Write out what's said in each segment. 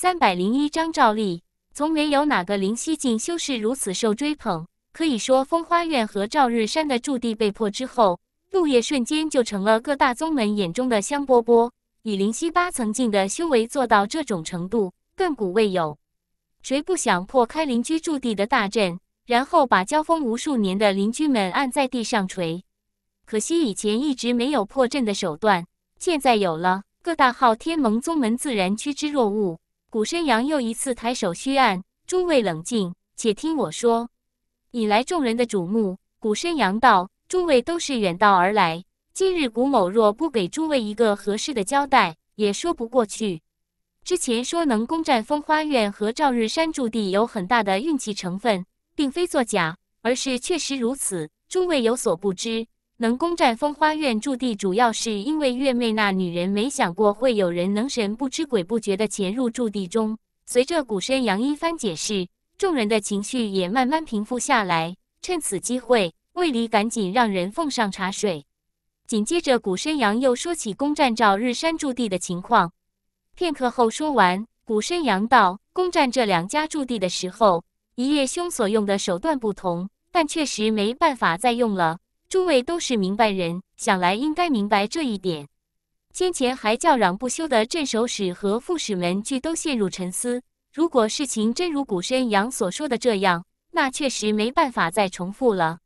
三百零一张照例，从没有哪个灵犀境修士如此受追捧。可以说，风花院和照日山的驻地被破之后，陆叶瞬间就成了各大宗门眼中的香饽饽。以灵犀八层境的修为做到这种程度，亘古未有。谁不想破开邻居驻地的大阵，然后把交锋无数年的邻居们按在地上捶？可惜以前一直没有破阵的手段，现在有了，各大昊天盟宗门自然趋之若鹜。古申阳又一次抬手虚按，诸位冷静，且听我说。引来众人的瞩目。古申阳道：“诸位都是远道而来，今日古某若不给诸位一个合适的交代，也说不过去。之前说能攻占风花院和照日山驻地，有很大的运气成分，并非作假，而是确实如此。诸位有所不知。”能攻占风花院驻地，主要是因为月妹那女人没想过会有人能神不知鬼不觉地潜入驻地中。随着古深阳一番解释，众人的情绪也慢慢平复下来。趁此机会，魏离赶紧让人奉上茶水。紧接着，古深阳又说起攻占赵日山驻地的情况。片刻后，说完，古深阳道：“攻占这两家驻地的时候，一叶兄所用的手段不同，但确实没办法再用了。”诸位都是明白人，想来应该明白这一点。先前还叫嚷不休的镇守使和副使们，俱都陷入沉思。如果事情真如古深阳所说的这样，那确实没办法再重复了。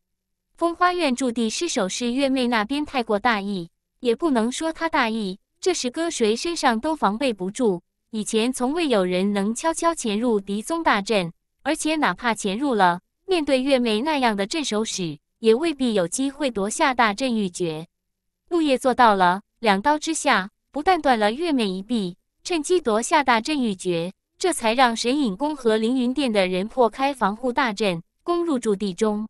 风花院驻地失守是月妹那边太过大意，也不能说他大意。这事搁谁身上都防备不住。以前从未有人能悄悄潜入敌宗大阵，而且哪怕潜入了，面对月妹那样的镇守使。也未必有机会夺下大阵玉诀。陆叶做到了，两刀之下不但断了月美一臂，趁机夺下大阵玉诀，这才让神隐宫和凌云殿的人破开防护大阵，攻入驻地中。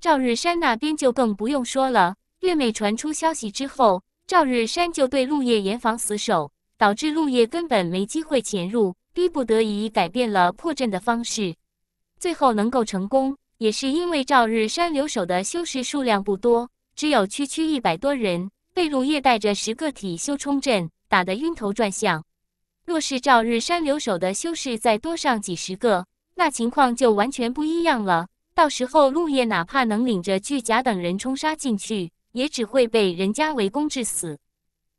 赵日山那边就更不用说了。月美传出消息之后，赵日山就对陆叶严防死守，导致陆叶根本没机会潜入，逼不得已改变了破阵的方式，最后能够成功。也是因为赵日山留守的修士数量不多，只有区区一百多人，被陆夜带着十个体修冲阵打得晕头转向。若是赵日山留守的修士再多上几十个，那情况就完全不一样了。到时候陆夜哪怕能领着巨甲等人冲杀进去，也只会被人家围攻致死。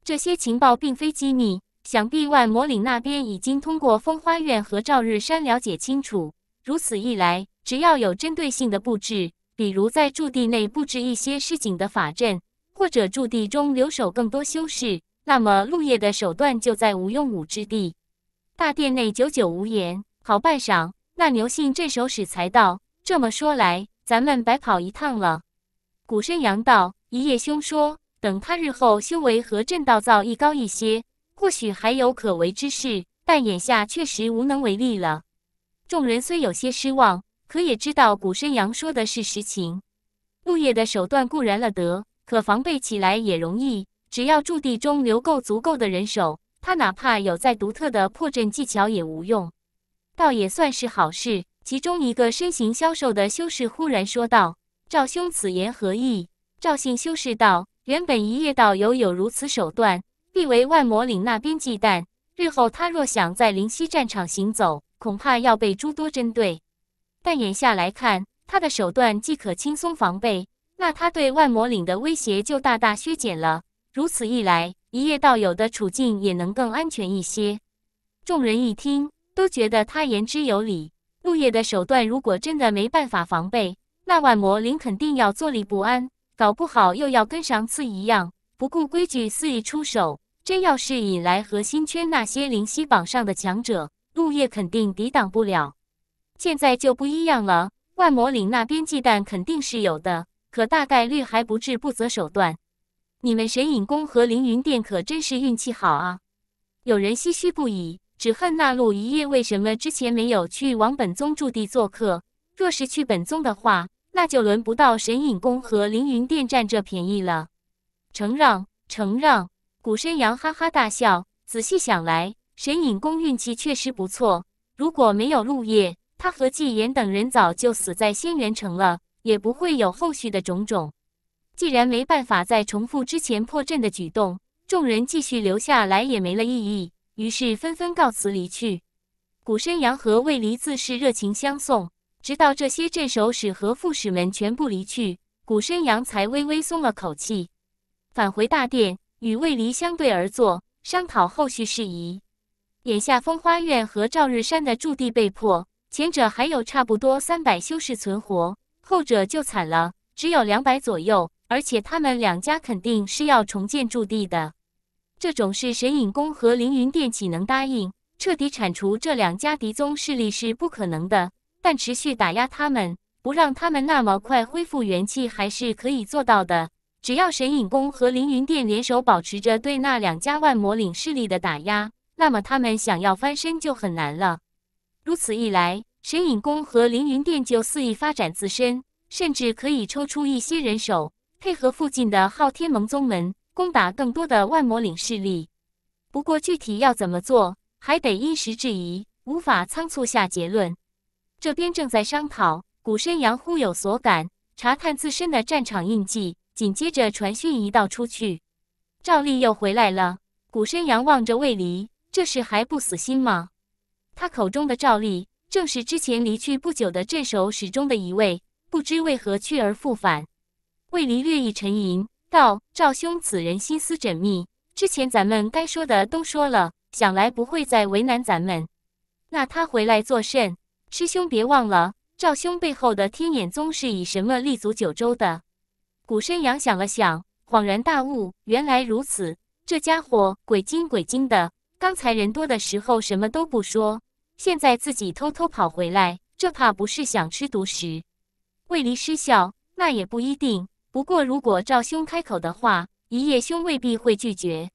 这些情报并非机密，想必万魔岭那边已经通过风花院和赵日山了解清楚。如此一来。只要有针对性的布置，比如在驻地内布置一些施警的法阵，或者驻地中留守更多修士，那么陆叶的手段就在无用武之地。大殿内久久无言，好半晌，那牛信镇守使才道：“这么说来，咱们白跑一趟了。”古深阳道：“一叶兄说，等他日后修为和阵道造诣高一些，或许还有可为之事，但眼下确实无能为力了。”众人虽有些失望。可也知道古深阳说的是实情，陆叶的手段固然了得，可防备起来也容易。只要驻地中留够足够的人手，他哪怕有再独特的破阵技巧也无用，倒也算是好事。其中一个身形消瘦的修士忽然说道：“赵兄，此言何意？”赵姓修士道：“原本一叶道友有如此手段，必为万魔岭那边忌惮。日后他若想在灵溪战场行走，恐怕要被诸多针对。”但眼下来看，他的手段即可轻松防备，那他对万魔岭的威胁就大大削减了。如此一来，一夜道友的处境也能更安全一些。众人一听，都觉得他言之有理。陆叶的手段如果真的没办法防备，那万魔岭肯定要坐立不安，搞不好又要跟上次一样，不顾规矩肆意出手。真要是引来核心圈那些灵犀榜上的强者，陆叶肯定抵挡不了。现在就不一样了。万魔岭那边忌惮肯定是有的，可大概率还不至不择手段。你们神隐宫和凌云殿可真是运气好啊！有人唏嘘不已，只恨那陆叶为什么之前没有去王本宗驻地做客。若是去本宗的话，那就轮不到神隐宫和凌云殿占这便宜了。承让，承让！古申阳哈哈大笑，仔细想来，神隐宫运气确实不错。如果没有陆夜，他和纪言等人早就死在仙元城了，也不会有后续的种种。既然没办法再重复之前破阵的举动，众人继续留下来也没了意义，于是纷纷告辞离去。古深阳和魏离自是热情相送，直到这些镇守使和副使们全部离去，古深阳才微微松了口气，返回大殿，与魏离相对而坐，商讨后续事宜。眼下，风花院和赵日山的驻地被迫，前者还有差不多三百修士存活，后者就惨了，只有两百左右。而且他们两家肯定是要重建驻地的，这种事神隐宫和凌云殿岂能答应？彻底铲除这两家敌宗势力是不可能的，但持续打压他们，不让他们那么快恢复元气，还是可以做到的。只要神隐宫和凌云殿联手保持着对那两家万魔岭势力的打压，那么他们想要翻身就很难了。如此一来，神隐宫和凌云殿就肆意发展自身，甚至可以抽出一些人手，配合附近的昊天盟宗门，攻打更多的万魔岭势力。不过，具体要怎么做，还得因时制宜，无法仓促下结论。这边正在商讨，古深阳忽有所感，查探自身的战场印记，紧接着传讯一道出去。赵吏又回来了。古深阳望着魏离，这事还不死心吗？他口中的赵吏，正是之前离去不久的镇守使中的一位，不知为何去而复返。魏离略一沉吟，道：“赵兄此人心思缜密，之前咱们该说的都说了，想来不会再为难咱们。那他回来作甚？师兄别忘了，赵兄背后的天眼宗是以什么立足九州的？”古深阳想了想，恍然大悟：“原来如此，这家伙鬼精鬼精的。”刚才人多的时候什么都不说，现在自己偷偷跑回来，这怕不是想吃独食？魏离失笑，那也不一定。不过如果赵兄开口的话，一夜兄未必会拒绝。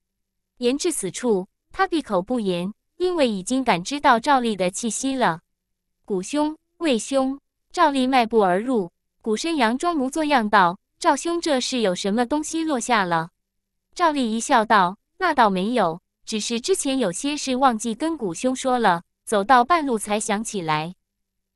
言至此处，他闭口不言，因为已经感知到赵丽的气息了。谷兄、魏兄，赵丽迈步而入，谷深阳装模作样道：“赵兄，这是有什么东西落下了？”赵丽一笑道：“那倒没有。”只是之前有些事忘记跟古兄说了，走到半路才想起来。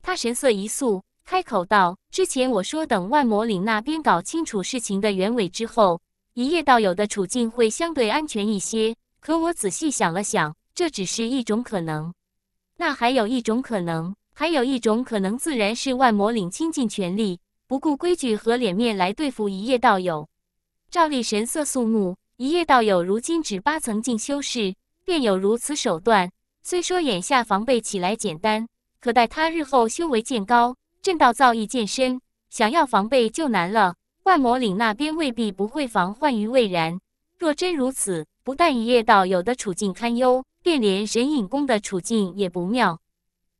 他神色一肃，开口道：“之前我说等万魔岭那边搞清楚事情的原委之后，一夜道友的处境会相对安全一些。可我仔细想了想，这只是一种可能。那还有一种可能，还有一种可能，自然是万魔岭倾尽全力，不顾规矩和脸面来对付一夜道友。”赵立神色肃穆。一叶道友如今只八层境修士，便有如此手段。虽说眼下防备起来简单，可待他日后修为渐高，正道造诣渐深，想要防备就难了。万魔岭那边未必不会防患于未然。若真如此，不但一叶道友的处境堪忧，便连神隐宫的处境也不妙。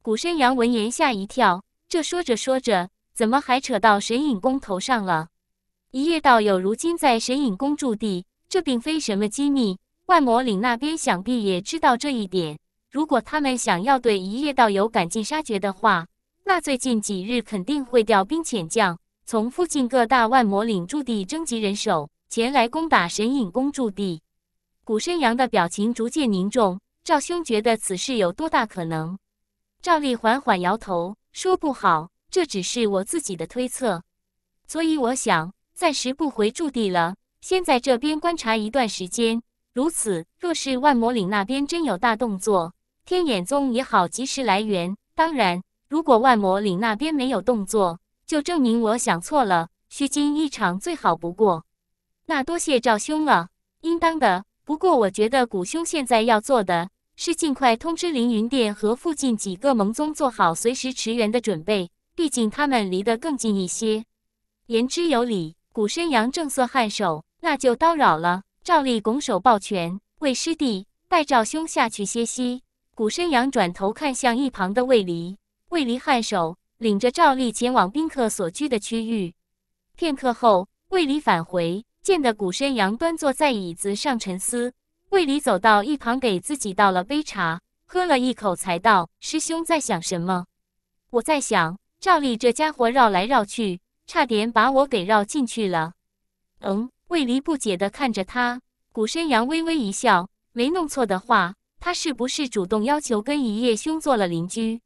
古申阳闻言吓一跳，这说着说着，怎么还扯到神隐宫头上了？一叶道友如今在神隐宫驻地。这并非什么机密，万魔岭那边想必也知道这一点。如果他们想要对一夜道友赶尽杀绝的话，那最近几日肯定会调兵遣将，从附近各大万魔岭驻地征集人手，前来攻打神隐宫驻地。古深阳的表情逐渐凝重。赵兄觉得此事有多大可能？赵立缓缓摇头，说不好，这只是我自己的推测。所以我想暂时不回驻地了。先在这边观察一段时间，如此，若是万魔岭那边真有大动作，天眼宗也好及时来援。当然，如果万魔岭那边没有动作，就证明我想错了，虚惊一场，最好不过。那多谢赵兄了，应当的。不过，我觉得古兄现在要做的是尽快通知凌云殿和附近几个盟宗，做好随时驰援的准备。毕竟他们离得更近一些。言之有理，古深阳正色颔首。那就叨扰了。赵丽拱手抱拳，魏师弟带赵兄下去歇息。古申阳转头看向一旁的魏离，魏离颔首，领着赵丽前往宾客所居的区域。片刻后，魏离返回，见得古申阳端坐在椅子上沉思，魏离走到一旁给自己倒了杯茶，喝了一口才道：“师兄在想什么？”“我在想赵丽这家伙绕来绕去，差点把我给绕进去了。”“嗯。”魏离不解地看着他，古深阳微微一笑。没弄错的话，他是不是主动要求跟一夜兄做了邻居？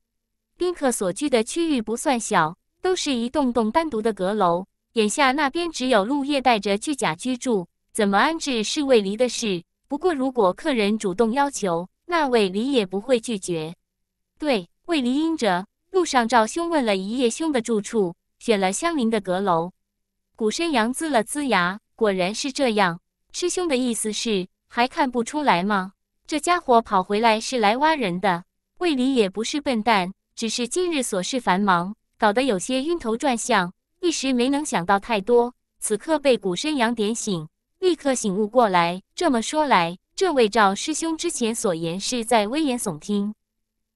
宾客所居的区域不算小，都是一栋栋单独的阁楼。眼下那边只有陆叶带着巨甲居住，怎么安置是魏离的事。不过如果客人主动要求，那魏离也不会拒绝。对，魏离应着。路上赵兄问了一夜兄的住处，选了相邻的阁楼。古深阳龇了龇牙。果然是这样，师兄的意思是还看不出来吗？这家伙跑回来是来挖人的，魏离也不是笨蛋，只是近日琐事繁忙，搞得有些晕头转向，一时没能想到太多。此刻被古深阳点醒，立刻醒悟过来。这么说来，这位赵师兄之前所言是在危言耸听。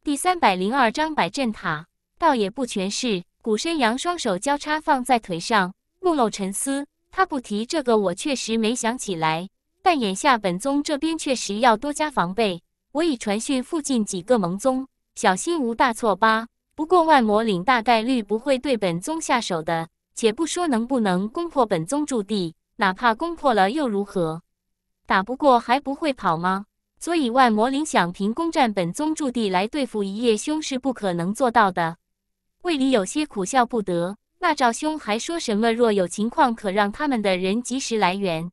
第三百零二章摆阵塔，倒也不全是。古深阳双手交叉放在腿上，目露沉思。他不提这个，我确实没想起来。但眼下本宗这边确实要多加防备，我已传讯附近几个盟宗，小心无大错吧。不过万魔岭大概率不会对本宗下手的，且不说能不能攻破本宗驻地，哪怕攻破了又如何？打不过还不会跑吗？所以万魔岭想凭攻占本宗驻地来对付一夜兄是不可能做到的。魏离有些苦笑不得。那赵兄还说什么？若有情况，可让他们的人及时来援。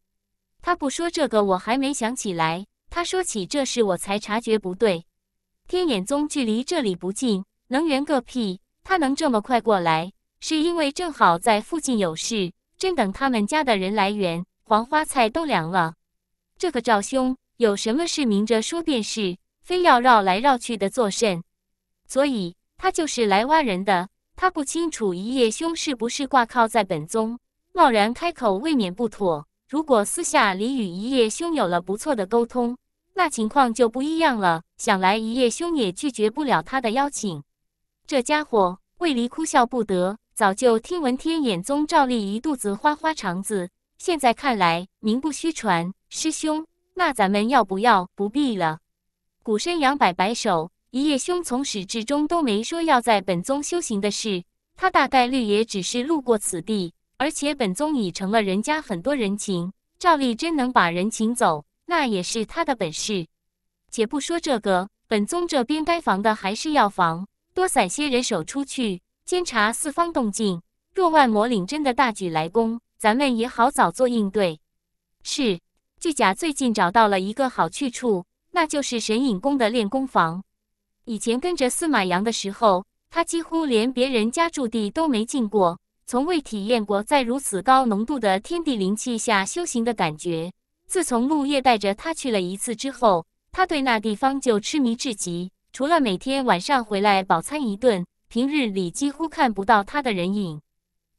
他不说这个，我还没想起来。他说起这事，我才察觉不对。天眼宗距离这里不近，能援个屁？他能这么快过来，是因为正好在附近有事。正等他们家的人来援，黄花菜都凉了。这个赵兄有什么事，明着说便是，非要绕来绕去的作甚？所以，他就是来挖人的。他不清楚一叶兄是不是挂靠在本宗，贸然开口未免不妥。如果私下里与一叶兄有了不错的沟通，那情况就不一样了。想来一叶兄也拒绝不了他的邀请。这家伙，魏离哭笑不得。早就听闻天眼宗赵立一肚子花花肠子，现在看来名不虚传。师兄，那咱们要不要不必了？古申阳摆摆手。一叶兄从始至终都没说要在本宗修行的事，他大概率也只是路过此地，而且本宗已成了人家很多人情。照例真能把人请走，那也是他的本事。且不说这个，本宗这边该防的还是要防，多散些人手出去监察四方动静。若万魔岭真的大举来攻，咱们也好早做应对。是，巨甲最近找到了一个好去处，那就是神隐宫的练功房。以前跟着司马阳的时候，他几乎连别人家住地都没进过，从未体验过在如此高浓度的天地灵气下修行的感觉。自从陆叶带着他去了一次之后，他对那地方就痴迷至极，除了每天晚上回来饱餐一顿，平日里几乎看不到他的人影。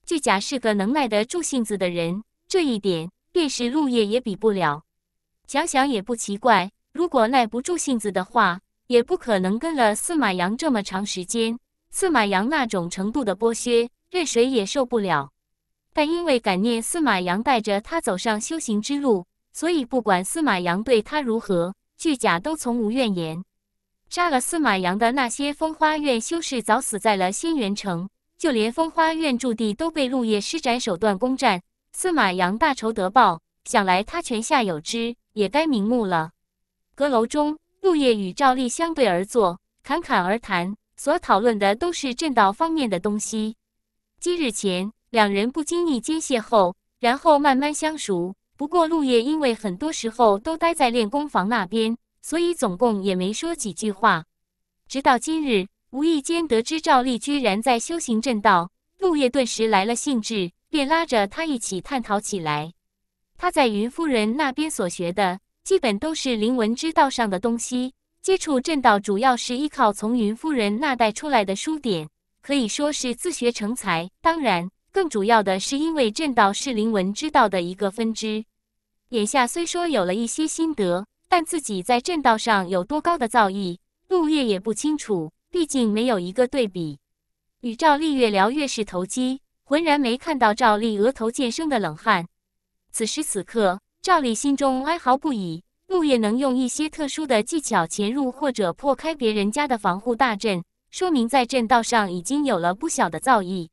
巨甲是个能耐得住性子的人，这一点便是陆叶也比不了。想想也不奇怪，如果耐不住性子的话。也不可能跟了司马阳这么长时间，司马阳那种程度的剥削，任谁也受不了。但因为感念司马阳带着他走上修行之路，所以不管司马阳对他如何，巨甲都从无怨言。杀了司马阳的那些风花院修士，早死在了仙元城，就连风花院驻地都被陆叶施展手段攻占。司马阳大仇得报，想来他泉下有知，也该瞑目了。阁楼中。陆叶与赵丽相对而坐，侃侃而谈，所讨论的都是正道方面的东西。几日前，两人不经意间邂逅，然后慢慢相熟。不过，陆叶因为很多时候都待在练功房那边，所以总共也没说几句话。直到今日，无意间得知赵丽居然在修行正道，陆叶顿时来了兴致，便拉着他一起探讨起来。他在云夫人那边所学的。基本都是灵文之道上的东西，接触正道主要是依靠从云夫人那带出来的书典，可以说是自学成才。当然，更主要的是因为正道是灵文之道的一个分支。眼下虽说有了一些心得，但自己在正道上有多高的造诣，陆月也不清楚，毕竟没有一个对比。与赵丽越聊越是投机，浑然没看到赵丽额头渐生的冷汗。此时此刻。赵丽心中哀嚎不已。陆叶能用一些特殊的技巧潜入或者破开别人家的防护大阵，说明在阵道上已经有了不小的造诣。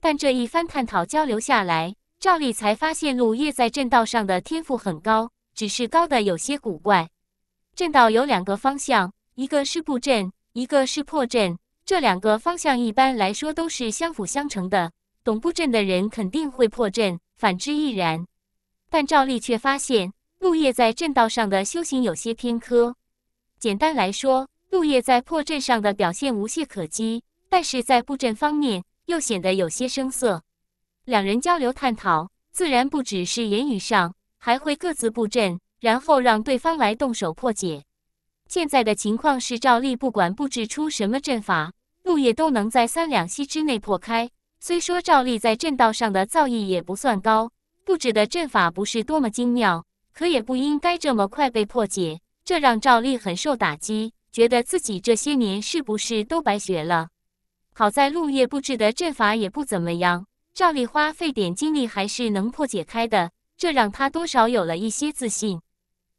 但这一番探讨交流下来，赵丽才发现陆叶在阵道上的天赋很高，只是高的有些古怪。阵道有两个方向，一个是布阵，一个是破阵。这两个方向一般来说都是相辅相成的。懂布阵的人肯定会破阵，反之亦然。但赵吏却发现，陆叶在阵道上的修行有些偏科。简单来说，陆叶在破阵上的表现无懈可击，但是在布阵方面又显得有些生涩。两人交流探讨，自然不只是言语上，还会各自布阵，然后让对方来动手破解。现在的情况是，赵吏不管布置出什么阵法，陆叶都能在三两息之内破开。虽说赵丽在阵道上的造诣也不算高。布置的阵法不是多么精妙，可也不应该这么快被破解，这让赵丽很受打击，觉得自己这些年是不是都白学了？好在陆叶布置的阵法也不怎么样，赵丽花费点精力还是能破解开的，这让他多少有了一些自信。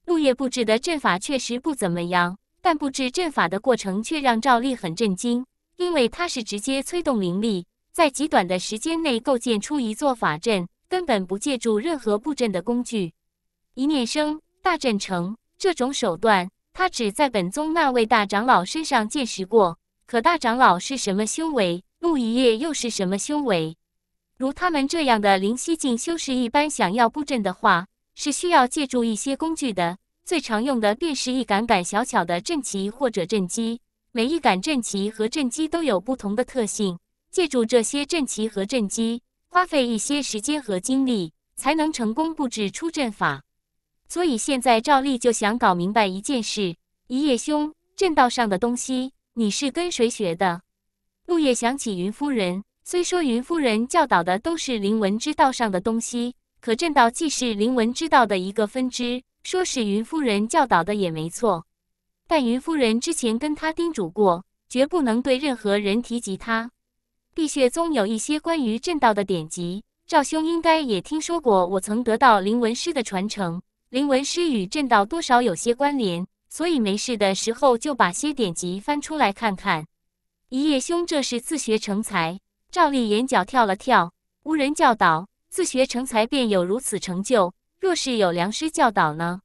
陆叶布置的阵法确实不怎么样，但布置阵法的过程却让赵丽很震惊，因为他是直接催动灵力，在极短的时间内构建出一座法阵。根本不借助任何布阵的工具，一念生大阵成。这种手段，他只在本宗那位大长老身上见识过。可大长老是什么修为？陆一叶又是什么修为？如他们这样的灵犀境修士一般，想要布阵的话，是需要借助一些工具的。最常用的便是一杆杆小巧的阵旗或者阵机。每一杆阵旗和阵机都有不同的特性，借助这些阵旗和阵机。花费一些时间和精力才能成功布置出阵法，所以现在赵丽就想搞明白一件事：一叶兄阵道上的东西，你是跟谁学的？陆叶想起云夫人，虽说云夫人教导的都是灵文之道上的东西，可阵道既是灵文之道的一个分支，说是云夫人教导的也没错。但云夫人之前跟他叮嘱过，绝不能对任何人提及他。碧血宗有一些关于正道的典籍，赵兄应该也听说过。我曾得到灵文师的传承，灵文师与正道多少有些关联，所以没事的时候就把些典籍翻出来看看。一叶兄这是自学成才？赵立眼角跳了跳，无人教导，自学成才便有如此成就？若是有良师教导呢？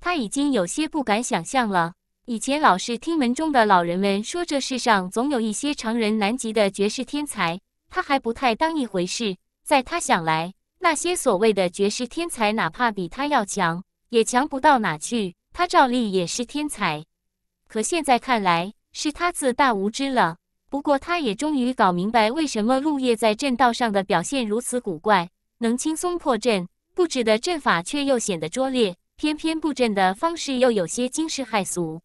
他已经有些不敢想象了。以前老是听门中的老人们说，这世上总有一些常人难及的绝世天才，他还不太当一回事。在他想来，那些所谓的绝世天才，哪怕比他要强，也强不到哪去。他照例也是天才，可现在看来，是他自大无知了。不过，他也终于搞明白，为什么陆叶在阵道上的表现如此古怪，能轻松破阵，布置的阵法却又显得拙劣，偏偏布阵的方式又有些惊世骇俗。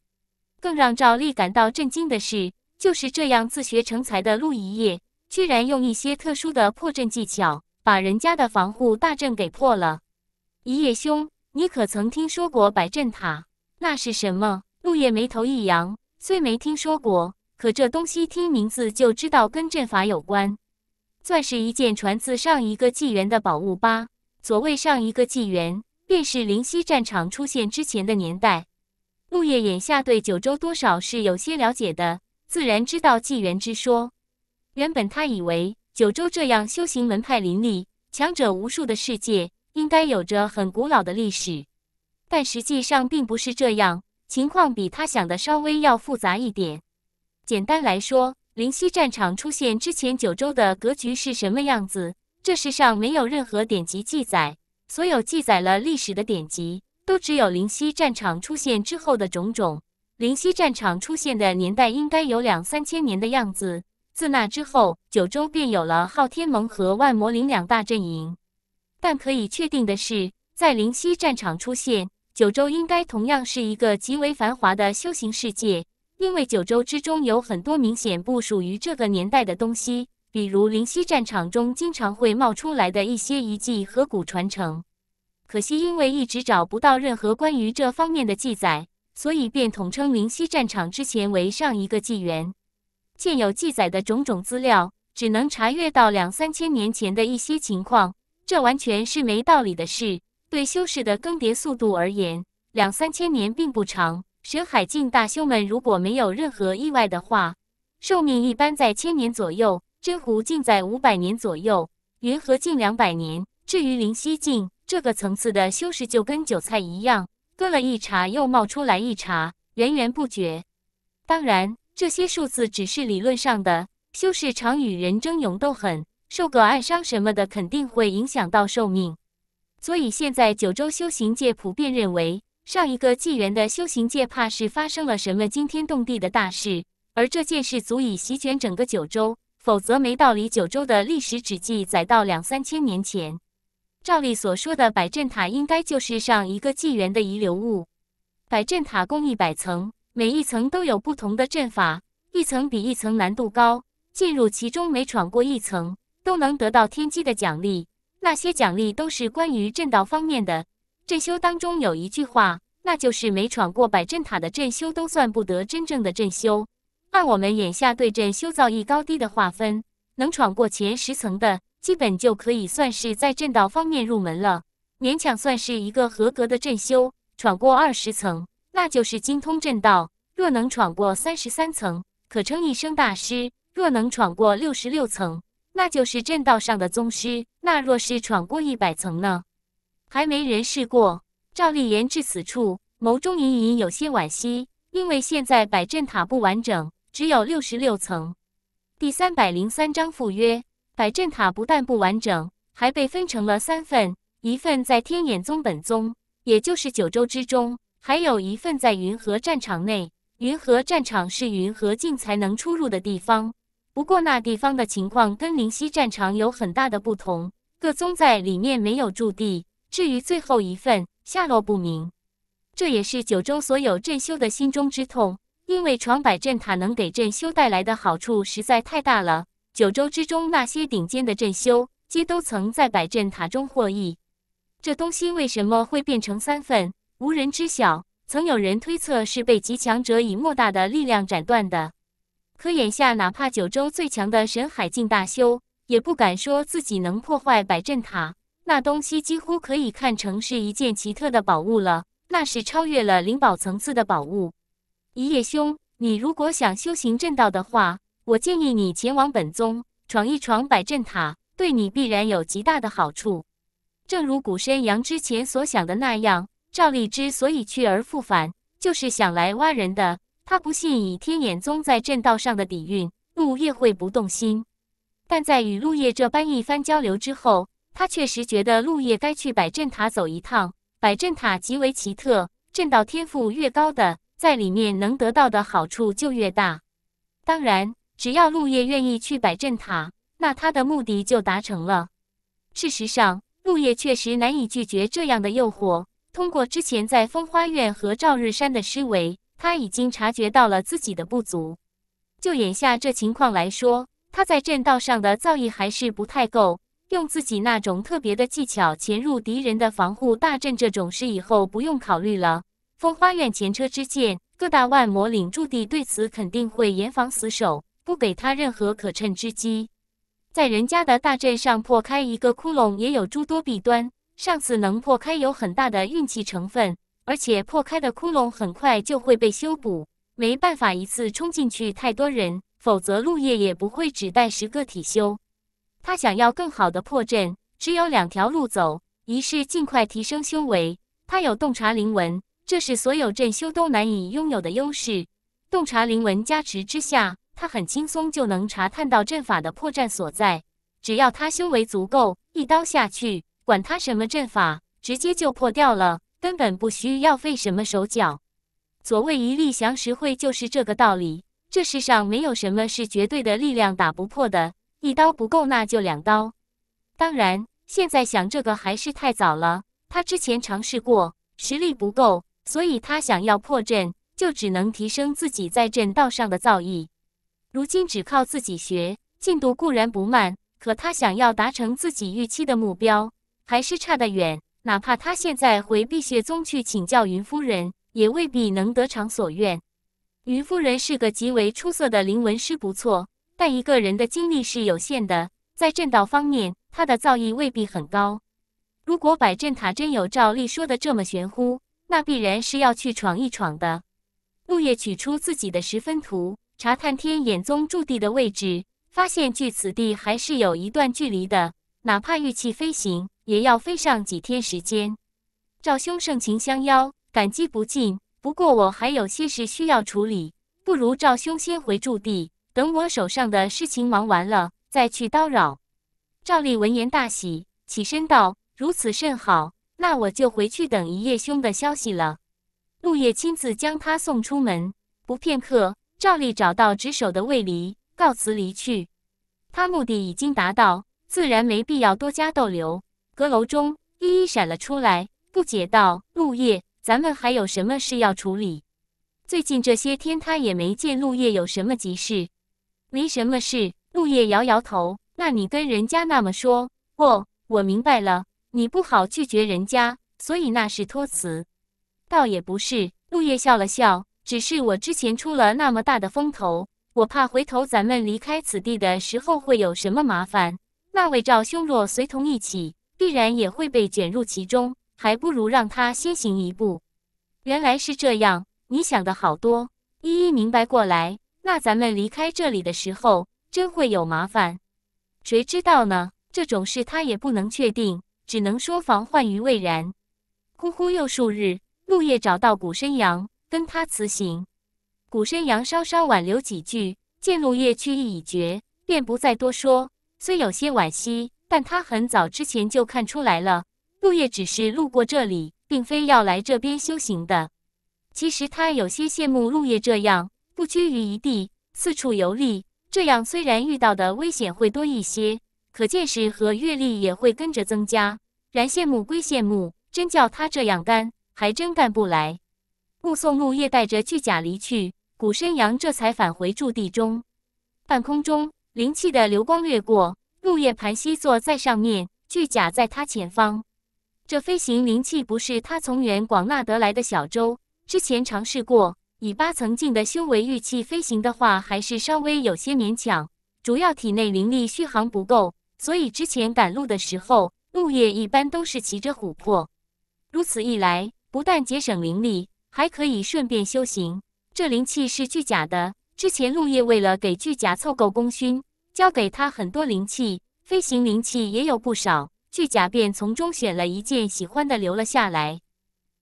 更让赵丽感到震惊的是，就是这样自学成才的陆一叶，居然用一些特殊的破阵技巧，把人家的防护大阵给破了。一叶兄，你可曾听说过百阵塔？那是什么？陆叶眉头一扬，虽没听说过，可这东西听名字就知道跟阵法有关，算是一件传自上一个纪元的宝物吧。所谓上一个纪元，便是灵犀战场出现之前的年代。陆夜眼下对九州多少是有些了解的，自然知道纪元之说。原本他以为九州这样修行门派林立、强者无数的世界，应该有着很古老的历史，但实际上并不是这样，情况比他想的稍微要复杂一点。简单来说，灵犀战场出现之前，九州的格局是什么样子？这世上没有任何典籍记载，所有记载了历史的典籍。都只有灵犀战场出现之后的种种。灵犀战场出现的年代应该有两三千年的样子。自那之后，九州便有了昊天盟和万魔灵两大阵营。但可以确定的是，在灵犀战场出现，九州应该同样是一个极为繁华的修行世界。因为九州之中有很多明显不属于这个年代的东西，比如灵犀战场中经常会冒出来的一些遗迹和古传承。可惜，因为一直找不到任何关于这方面的记载，所以便统称灵溪战场之前为上一个纪元。现有记载的种种资料，只能查阅到两三千年前的一些情况，这完全是没道理的事。对修士的更迭速度而言，两三千年并不长。神海境大修们如果没有任何意外的话，寿命一般在千年左右；真湖境在五百年左右；云河境两百年；至于灵犀境，这个层次的修士就跟韭菜一样，割了一茬又冒出来一茬，源源不绝。当然，这些数字只是理论上的。修士常与人争勇斗狠，受个暗伤什么的，肯定会影响到寿命。所以现在九州修行界普遍认为，上一个纪元的修行界怕是发生了什么惊天动地的大事，而这件事足以席卷整个九州，否则没道理。九州的历史只记载到两三千年前。照例所说的百阵塔应该就是上一个纪元的遗留物。百阵塔共一百层，每一层都有不同的阵法，一层比一层难度高。进入其中，每闯过一层都能得到天机的奖励，那些奖励都是关于阵道方面的。阵修当中有一句话，那就是没闯过百阵塔的阵修都算不得真正的阵修。按我们眼下对阵修造诣高低的划分，能闯过前十层的。基本就可以算是在震道方面入门了，勉强算是一个合格的阵修。闯过二十层，那就是精通震道；若能闯过三十三层，可称一声大师；若能闯过六十六层，那就是震道上的宗师。那若是闯过一百层呢？还没人试过。赵立言至此处，眸中隐隐有些惋惜，因为现在百阵塔不完整，只有六十六层。第三百零三章赴约。百阵塔不但不完整，还被分成了三份，一份在天眼宗本宗，也就是九州之中，还有一份在云河战场内。云河战场是云河境才能出入的地方，不过那地方的情况跟灵溪战场有很大的不同，各宗在里面没有驻地。至于最后一份下落不明，这也是九州所有镇修的心中之痛，因为闯百阵塔能给镇修带来的好处实在太大了。九州之中那些顶尖的阵修，皆都曾在百阵塔中获益。这东西为什么会变成三份，无人知晓。曾有人推测是被极强者以莫大的力量斩断的。可眼下，哪怕九州最强的神海境大修，也不敢说自己能破坏百阵塔。那东西几乎可以看成是一件奇特的宝物了，那是超越了灵宝层次的宝物。一叶兄，你如果想修行正道的话，我建议你前往本宗闯一闯百阵塔，对你必然有极大的好处。正如古深阳之前所想的那样，赵立之所以去而复返，就是想来挖人的。他不信以天眼宗在阵道上的底蕴，陆叶会不动心。但在与陆叶这般一番交流之后，他确实觉得陆叶该去百阵塔走一趟。百阵塔极为奇特，阵道天赋越高的，在里面能得到的好处就越大。当然。只要陆叶愿意去摆阵塔，那他的目的就达成了。事实上，陆叶确实难以拒绝这样的诱惑。通过之前在风花院和照日山的思为，他已经察觉到了自己的不足。就眼下这情况来说，他在阵道上的造诣还是不太够。用自己那种特别的技巧潜入敌人的防护大阵这种事以后不用考虑了。风花院前车之鉴，各大万魔领驻地对此肯定会严防死守。不给他任何可乘之机，在人家的大阵上破开一个窟窿也有诸多弊端。上次能破开有很大的运气成分，而且破开的窟窿很快就会被修补，没办法一次冲进去太多人，否则陆叶也不会只带十个体修。他想要更好的破阵，只有两条路走：一是尽快提升修为，他有洞察灵纹，这是所有阵修都难以拥有的优势。洞察灵纹加持之下。他很轻松就能查探到阵法的破绽所在，只要他修为足够，一刀下去，管他什么阵法，直接就破掉了，根本不需要费什么手脚。所谓一力降十会，就是这个道理。这世上没有什么是绝对的力量打不破的，一刀不够那就两刀。当然，现在想这个还是太早了。他之前尝试过，实力不够，所以他想要破阵，就只能提升自己在阵道上的造诣。如今只靠自己学，进度固然不慢，可他想要达成自己预期的目标，还是差得远。哪怕他现在回碧血宗去请教云夫人，也未必能得偿所愿。云夫人是个极为出色的灵文师，不错，但一个人的精力是有限的，在阵道方面，她的造诣未必很高。如果百阵塔真有照例说的这么玄乎，那必然是要去闯一闯的。陆叶取出自己的十分图。查探天眼宗驻地的位置，发现距此地还是有一段距离的，哪怕玉器飞行，也要飞上几天时间。赵兄盛情相邀，感激不尽。不过我还有些事需要处理，不如赵兄先回驻地，等我手上的事情忙完了，再去叨扰。赵立闻言大喜，起身道：“如此甚好，那我就回去等一夜兄的消息了。”陆夜亲自将他送出门，不片刻。赵立找到值守的卫离，告辞离去。他目的已经达到，自然没必要多加逗留。阁楼中，依依闪了出来，不解道：“陆叶，咱们还有什么事要处理？最近这些天，他也没见陆叶有什么急事。”“没什么事。”陆叶摇摇头。“那你跟人家那么说？”“哦，我明白了。你不好拒绝人家，所以那是托辞。”“倒也不是。”陆夜笑了笑。只是我之前出了那么大的风头，我怕回头咱们离开此地的时候会有什么麻烦。那位赵兄若随同一起，必然也会被卷入其中，还不如让他先行一步。原来是这样，你想的好多，一一明白过来。那咱们离开这里的时候，真会有麻烦，谁知道呢？这种事他也不能确定，只能说防患于未然。忽忽又数日，陆夜找到古深阳。跟他辞行，古深阳稍稍挽留几句，见陆叶去意已决，便不再多说。虽有些惋惜，但他很早之前就看出来了，陆叶只是路过这里，并非要来这边修行的。其实他有些羡慕陆叶这样不拘于一地，四处游历。这样虽然遇到的危险会多一些，可见识和阅历也会跟着增加。然羡慕归羡慕，真叫他这样干，还真干不来。目送木叶带着巨甲离去，古深阳这才返回驻地中。半空中，灵气的流光掠过，木叶盘膝坐在上面，巨甲在他前方。这飞行灵气不是他从远广纳得来的小舟，之前尝试过，以八层境的修为御气飞行的话，还是稍微有些勉强，主要体内灵力续航不够。所以之前赶路的时候，木叶一般都是骑着琥珀，如此一来，不但节省灵力。还可以顺便修行。这灵气是巨甲的。之前陆叶为了给巨甲凑够功勋，交给他很多灵气，飞行灵气也有不少。巨甲便从中选了一件喜欢的留了下来。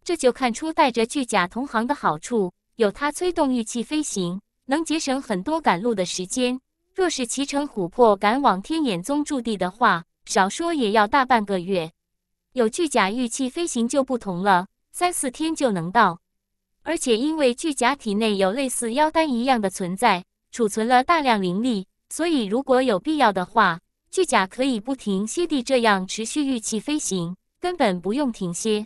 这就看出带着巨甲同行的好处，有他催动玉器飞行，能节省很多赶路的时间。若是骑乘琥珀赶往天眼宗驻地的话，少说也要大半个月。有巨甲玉器飞行就不同了，三四天就能到。而且，因为巨甲体内有类似妖丹一样的存在，储存了大量灵力，所以如果有必要的话，巨甲可以不停歇地这样持续御气飞行，根本不用停歇。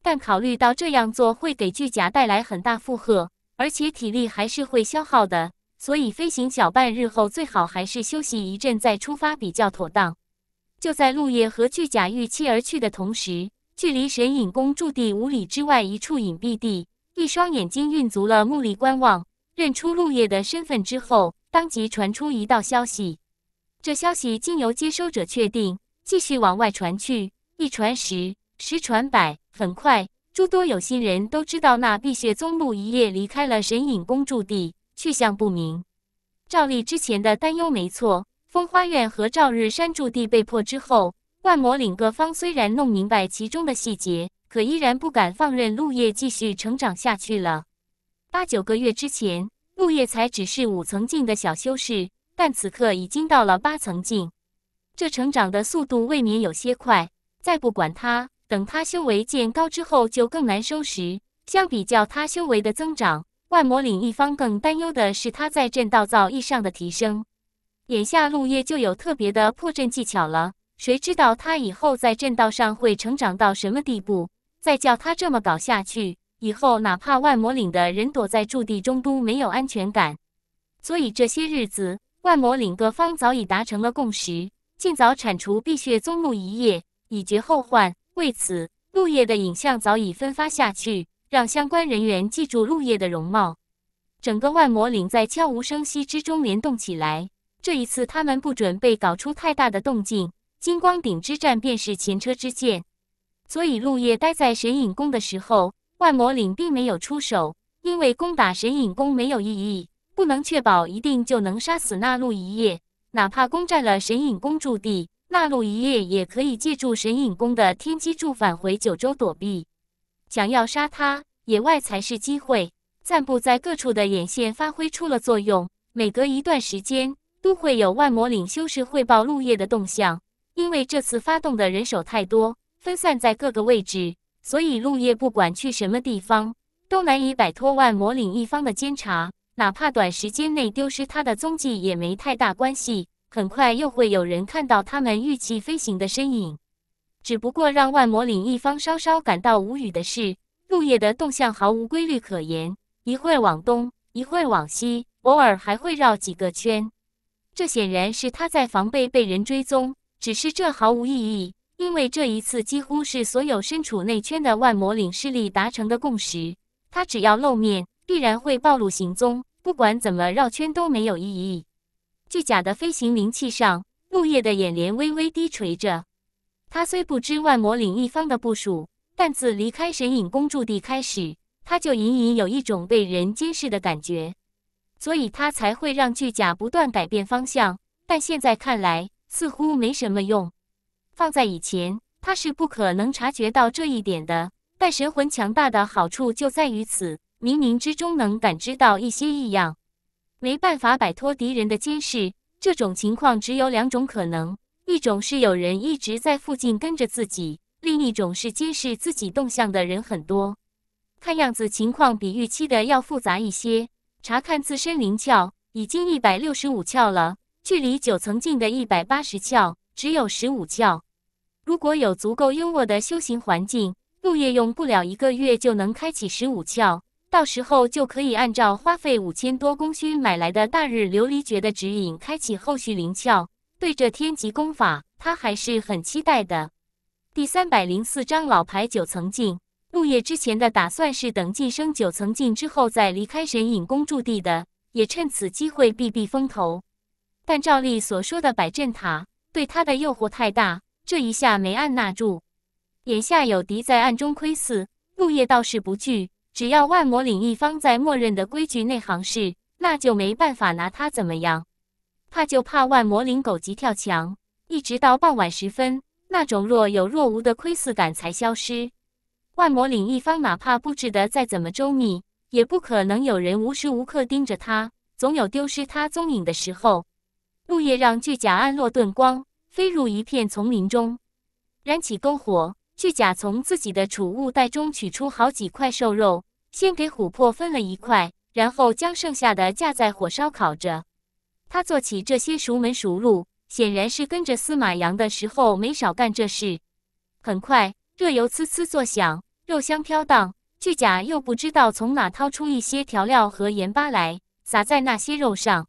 但考虑到这样做会给巨甲带来很大负荷，而且体力还是会消耗的，所以飞行小半日后最好还是休息一阵再出发比较妥当。就在陆叶和巨甲御气而去的同时，距离神隐宫驻地五里之外一处隐蔽地。一双眼睛运足了目力观望，认出陆叶的身份之后，当即传出一道消息。这消息经由接收者确定，继续往外传去，一传十，十传百，很快，诸多有心人都知道那碧血宗陆一夜离开了神隐宫驻地，去向不明。赵立之前的担忧没错，风花院和照日山驻地被破之后，万魔岭各方虽然弄明白其中的细节。可依然不敢放任陆叶继续成长下去了。八九个月之前，陆叶才只是五层境的小修士，但此刻已经到了八层境，这成长的速度未免有些快。再不管他，等他修为渐高之后就更难收拾。相比较他修为的增长，万魔岭一方更担忧的是他在阵道造诣上的提升。眼下陆叶就有特别的破阵技巧了，谁知道他以后在阵道上会成长到什么地步？再叫他这么搞下去，以后哪怕万魔岭的人躲在驻地中都没有安全感。所以这些日子，万魔岭各方早已达成了共识，尽早铲除碧血宗一叶，以绝后患。为此，陆叶的影像早已分发下去，让相关人员记住陆叶的容貌。整个万魔岭在悄无声息之中联动起来。这一次，他们不准备搞出太大的动静。金光顶之战便是前车之鉴。所以，陆叶待在神隐宫的时候，万魔领并没有出手，因为攻打神隐宫没有意义，不能确保一定就能杀死那路一夜。哪怕攻占了神隐宫驻地，那路一夜也可以借助神隐宫的天机柱返回九州躲避。想要杀他，野外才是机会。散布在各处的眼线发挥出了作用，每隔一段时间都会有万魔领修士汇报陆叶的动向，因为这次发动的人手太多。分散在各个位置，所以陆叶不管去什么地方，都难以摆脱万魔岭一方的监察。哪怕短时间内丢失他的踪迹也没太大关系，很快又会有人看到他们御气飞行的身影。只不过让万魔岭一方稍稍感到无语的是，陆叶的动向毫无规律可言，一会儿往东，一会儿往西，偶尔还会绕几个圈。这显然是他在防备被人追踪，只是这毫无意义。因为这一次几乎是所有身处内圈的万魔领势力达成的共识，他只要露面，必然会暴露行踪，不管怎么绕圈都没有意义。巨甲的飞行灵气上，木叶的眼帘微微低垂着。他虽不知万魔岭一方的部署，但自离开神隐宫驻地开始，他就隐隐有一种被人监视的感觉，所以他才会让巨甲不断改变方向。但现在看来，似乎没什么用。放在以前，他是不可能察觉到这一点的。但神魂强大的好处就在于此，冥冥之中能感知到一些异样。没办法摆脱敌人的监视，这种情况只有两种可能：一种是有人一直在附近跟着自己；另一种是监视自己动向的人很多。看样子情况比预期的要复杂一些。查看自身灵窍，已经一百六十五窍了，距离九层境的一百八十窍，只有十五窍。如果有足够优渥的修行环境，陆叶用不了一个月就能开启十五窍，到时候就可以按照花费五千多功勋买来的大日琉璃诀的指引开启后续灵窍。对这天级功法，他还是很期待的。第三百零四章老牌九层镜。陆叶之前的打算是等晋升九层镜之后再离开神隐宫驻地的，也趁此机会避避风头。但照例所说的百阵塔对他的诱惑太大。这一下没按捺住，眼下有敌在暗中窥伺，陆叶倒是不惧，只要万魔岭一方在默认的规矩内行事，那就没办法拿他怎么样。怕就怕万魔岭狗急跳墙。一直到傍晚时分，那种若有若无的窥伺感才消失。万魔岭一方哪怕布置的再怎么周密，也不可能有人无时无刻盯着他，总有丢失他踪影的时候。陆夜让巨甲暗落盾光。飞入一片丛林中，燃起篝火。巨甲从自己的储物袋中取出好几块瘦肉，先给琥珀分了一块，然后将剩下的架在火烧烤着。他做起这些熟门熟路，显然是跟着司马阳的时候没少干这事。很快，热油滋滋作响，肉香飘荡。巨甲又不知道从哪掏出一些调料和盐巴来，撒在那些肉上，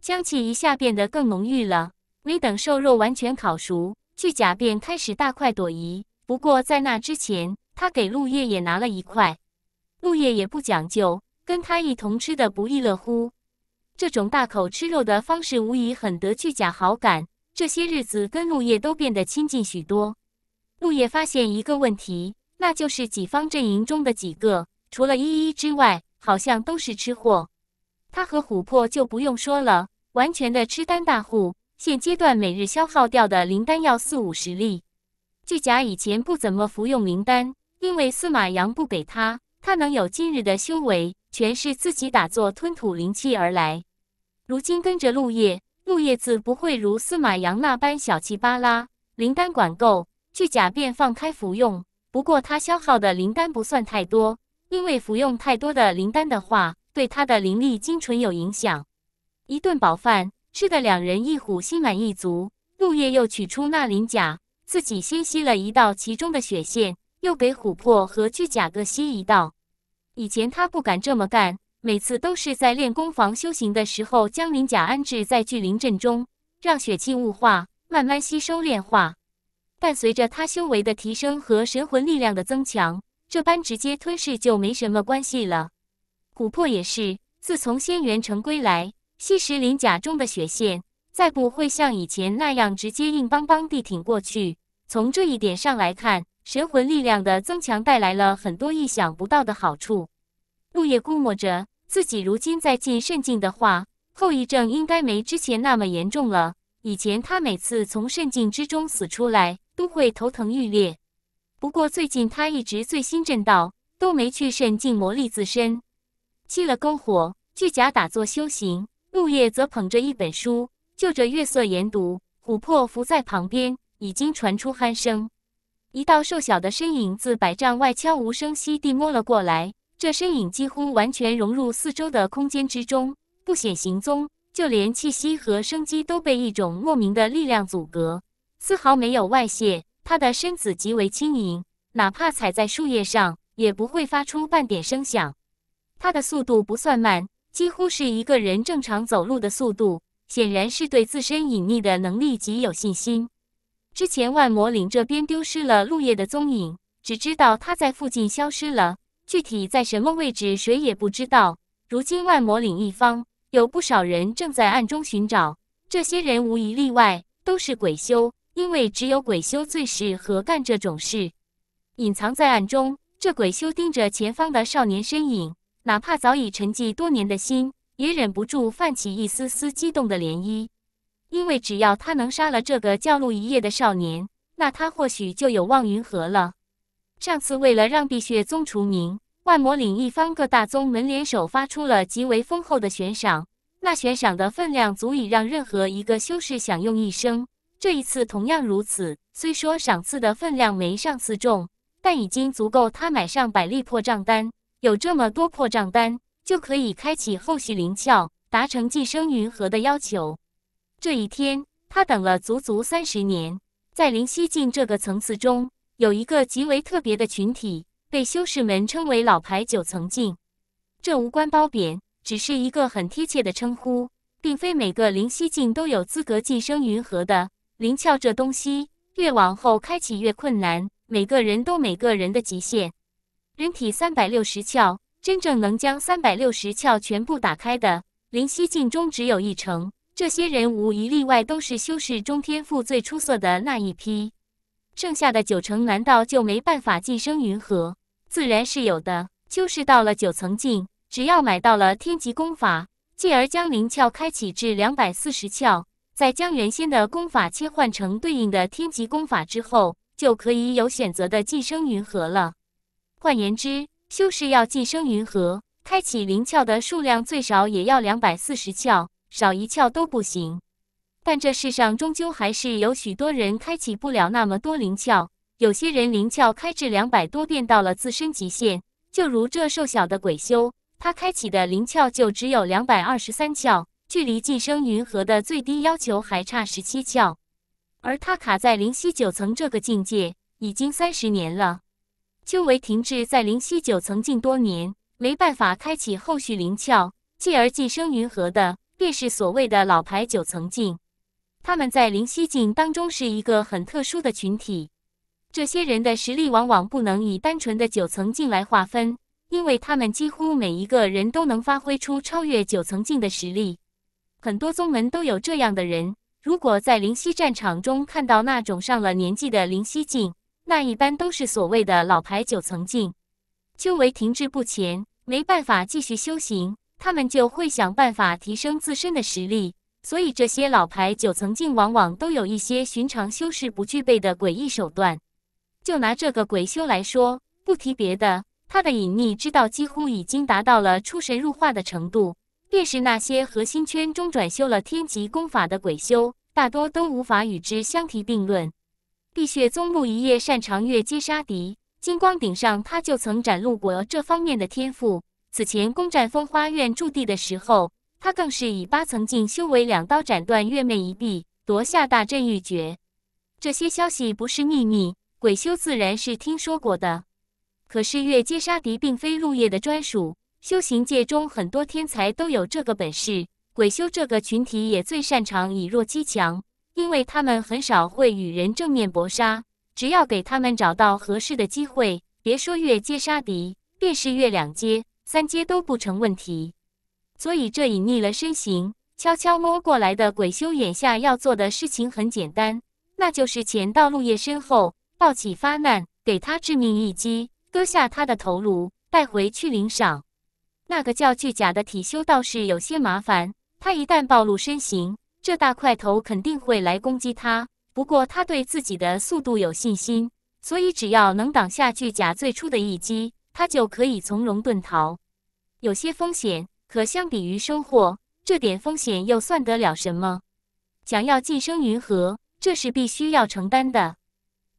香气一下变得更浓郁了。没等瘦肉完全烤熟，巨甲便开始大快朵颐。不过在那之前，他给陆叶也拿了一块，陆叶也不讲究，跟他一同吃的不亦乐乎。这种大口吃肉的方式无疑很得巨甲好感，这些日子跟陆叶都变得亲近许多。陆叶发现一个问题，那就是己方阵营中的几个，除了依依之外，好像都是吃货。他和琥珀就不用说了，完全的吃单大户。现阶段每日消耗掉的灵丹要四五十粒。巨甲以前不怎么服用灵丹，因为司马阳不给他，他能有今日的修为，全是自己打坐吞吐灵气而来。如今跟着陆叶，陆叶子不会如司马阳那般小气巴拉，灵丹管够，巨甲便放开服用。不过他消耗的灵丹不算太多，因为服用太多的灵丹的话，对他的灵力精纯有影响。一顿饱饭。吃的两人一虎心满意足，陆叶又取出那鳞甲，自己先吸了一道其中的血线，又给琥珀和巨甲各吸一道。以前他不敢这么干，每次都是在练功房修行的时候，将鳞甲安置在聚灵阵中，让血气雾化，慢慢吸收炼化。但随着他修为的提升和神魂力量的增强，这般直接吞噬就没什么关系了。琥珀也是，自从仙缘城归来。吸食鳞甲中的血线，再不会像以前那样直接硬邦邦地挺过去。从这一点上来看，神魂力量的增强带来了很多意想不到的好处。陆叶估摸着，自己如今再进肾境的话，后遗症应该没之前那么严重了。以前他每次从肾境之中死出来，都会头疼欲裂。不过最近他一直醉心正道，都没去肾境磨砺自身。吸了篝火，巨甲打坐修行。树叶则捧着一本书，就着月色研读。琥珀伏在旁边，已经传出鼾声。一道瘦小的身影自百丈外悄无声息地摸了过来。这身影几乎完全融入四周的空间之中，不显行踪，就连气息和生机都被一种莫名的力量阻隔，丝毫没有外泄。他的身子极为轻盈，哪怕踩在树叶上也不会发出半点声响。他的速度不算慢。几乎是一个人正常走路的速度，显然是对自身隐匿的能力极有信心。之前万魔岭这边丢失了陆叶的踪影，只知道他在附近消失了，具体在什么位置谁也不知道。如今万魔岭一方有不少人正在暗中寻找，这些人无一例外都是鬼修，因为只有鬼修最适合干这种事，隐藏在暗中。这鬼修盯着前方的少年身影。哪怕早已沉寂多年的心，也忍不住泛起一丝丝激动的涟漪。因为只要他能杀了这个叫陆一叶的少年，那他或许就有望云河了。上次为了让碧血宗除名，万魔岭一方各大宗门联手发出了极为丰厚的悬赏，那悬赏的分量足以让任何一个修士享用一生。这一次同样如此，虽说赏赐的分量没上次重，但已经足够他买上百粒破账单，有这么多破账单，就可以开启后续灵窍，达成晋升云河的要求。这一天，他等了足足三十年。在灵犀境这个层次中，有一个极为特别的群体，被修士们称为“老牌九层境”。这无关褒贬，只是一个很贴切的称呼，并非每个灵犀境都有资格晋升云河的灵窍。这东西越往后开启越困难，每个人都每个人的极限。人体三百六十窍，真正能将三百六十窍全部打开的，灵犀境中只有一成。这些人无一例外都是修士中天赋最出色的那一批。剩下的九成难道就没办法晋升云河？自然是有的。修士到了九层境，只要买到了天级功法，继而将灵窍开启至两百四十窍，再将原先的功法切换成对应的天级功法之后，就可以有选择的晋升云河了。换言之，修士要晋升云河，开启灵窍的数量最少也要两百四十窍，少一窍都不行。但这世上终究还是有许多人开启不了那么多灵窍，有些人灵窍开至两百多，便到了自身极限。就如这瘦小的鬼修，他开启的灵窍就只有两百二十三窍，距离晋升云河的最低要求还差十七窍，而他卡在灵犀九层这个境界已经三十年了。修为停滞在灵犀九层境多年，没办法开启后续灵窍，继而晋升云河的，便是所谓的老牌九层境。他们在灵犀境当中是一个很特殊的群体。这些人的实力往往不能以单纯的九层境来划分，因为他们几乎每一个人都能发挥出超越九层境的实力。很多宗门都有这样的人。如果在灵犀战场中看到那种上了年纪的灵犀境，那一般都是所谓的老牌九层境，修为停滞不前，没办法继续修行，他们就会想办法提升自身的实力。所以这些老牌九层境往往都有一些寻常修士不具备的诡异手段。就拿这个鬼修来说，不提别的，他的隐匿之道几乎已经达到了出神入化的程度，便是那些核心圈中转修了天级功法的鬼修，大多都无法与之相提并论。碧血宗路一叶擅长越阶杀敌，金光顶上他就曾展露过这方面的天赋。此前攻占风花院驻地的时候，他更是以八层境修为，两刀斩断月魅一臂，夺下大阵玉诀。这些消息不是秘密，鬼修自然是听说过的。可是越阶杀敌并非路叶的专属，修行界中很多天才都有这个本事，鬼修这个群体也最擅长以弱击强。因为他们很少会与人正面搏杀，只要给他们找到合适的机会，别说越阶杀敌，便是越两阶、三阶都不成问题。所以，这隐匿了身形、悄悄摸过来的鬼修，眼下要做的事情很简单，那就是潜到陆叶身后，抱起发难，给他致命一击，割下他的头颅带回去领赏。那个叫巨甲的体修倒是有些麻烦，他一旦暴露身形。这大块头肯定会来攻击他，不过他对自己的速度有信心，所以只要能挡下巨甲最初的一击，他就可以从容遁逃。有些风险，可相比于收获，这点风险又算得了什么？想要晋升云河，这是必须要承担的。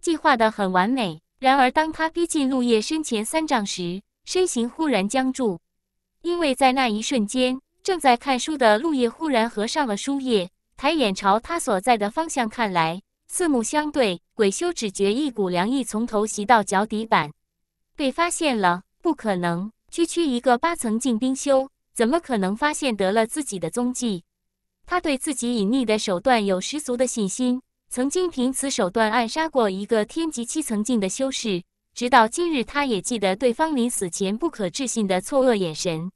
计划得很完美，然而当他逼近陆叶身前三丈时，身形忽然僵住，因为在那一瞬间，正在看书的陆叶忽然合上了书页。抬眼朝他所在的方向看来，四目相对，鬼修只觉一股凉意从头袭到脚底板。被发现了？不可能！区区一个八层镜冰修，怎么可能发现得了自己的踪迹？他对自己隐匿的手段有十足的信心，曾经凭此手段暗杀过一个天级七层境的修士。直到今日，他也记得对方临死前不可置信的错愕眼神。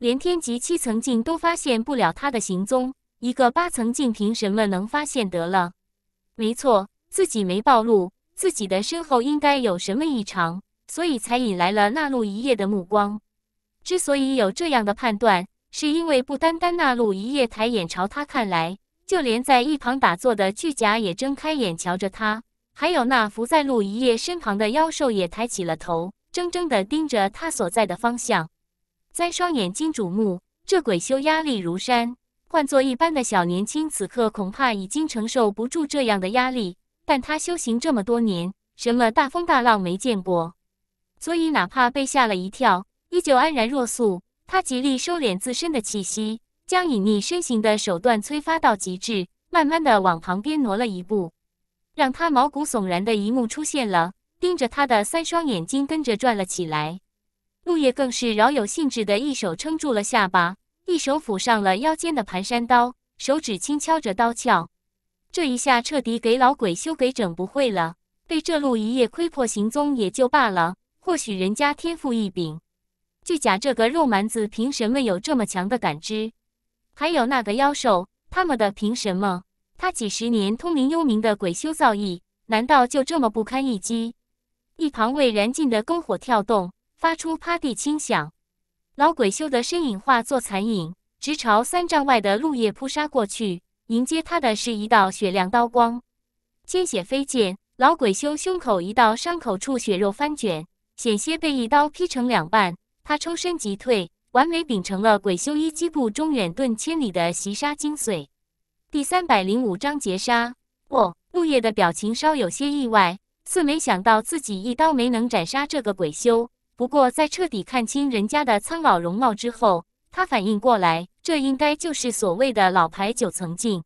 连天级七层镜都发现不了他的行踪。一个八层镜凭什么能发现得了？没错，自己没暴露，自己的身后应该有什么异常，所以才引来了那路一夜的目光。之所以有这样的判断，是因为不单单那路一夜抬眼朝他看来，就连在一旁打坐的巨甲也睁开眼瞧着他，还有那伏在路一夜身旁的妖兽也抬起了头，怔怔地盯着他所在的方向，在双眼睛瞩目，这鬼修压力如山。换做一般的小年轻，此刻恐怕已经承受不住这样的压力。但他修行这么多年，什么大风大浪没见过，所以哪怕被吓了一跳，依旧安然若素。他极力收敛自身的气息，将隐匿身形的手段催发到极致，慢慢的往旁边挪了一步。让他毛骨悚然的一幕出现了，盯着他的三双眼睛跟着转了起来。陆叶更是饶有兴致的一手撑住了下巴。一手抚上了腰间的盘山刀，手指轻敲着刀鞘，这一下彻底给老鬼修给整不会了。被这路一叶窥破行踪也就罢了，或许人家天赋异禀。巨甲这个肉蛮子凭什么有这么强的感知？还有那个妖兽，他们的凭什么？他几十年通灵幽冥的鬼修造诣，难道就这么不堪一击？一旁未燃尽的篝火跳动，发出啪地轻响。老鬼修的身影化作残影，直朝三丈外的陆叶扑杀过去。迎接他的是一道雪亮刀光，鲜血飞溅。老鬼修胸口一道伤口处血肉翻卷，险些被一刀劈成两半。他抽身即退，完美秉承了鬼修一击步中远遁千里的袭杀精髓。第三百零五章截杀。哦，陆叶的表情稍有些意外，似没想到自己一刀没能斩杀这个鬼修。不过，在彻底看清人家的苍老容貌之后，他反应过来，这应该就是所谓的老牌九层镜，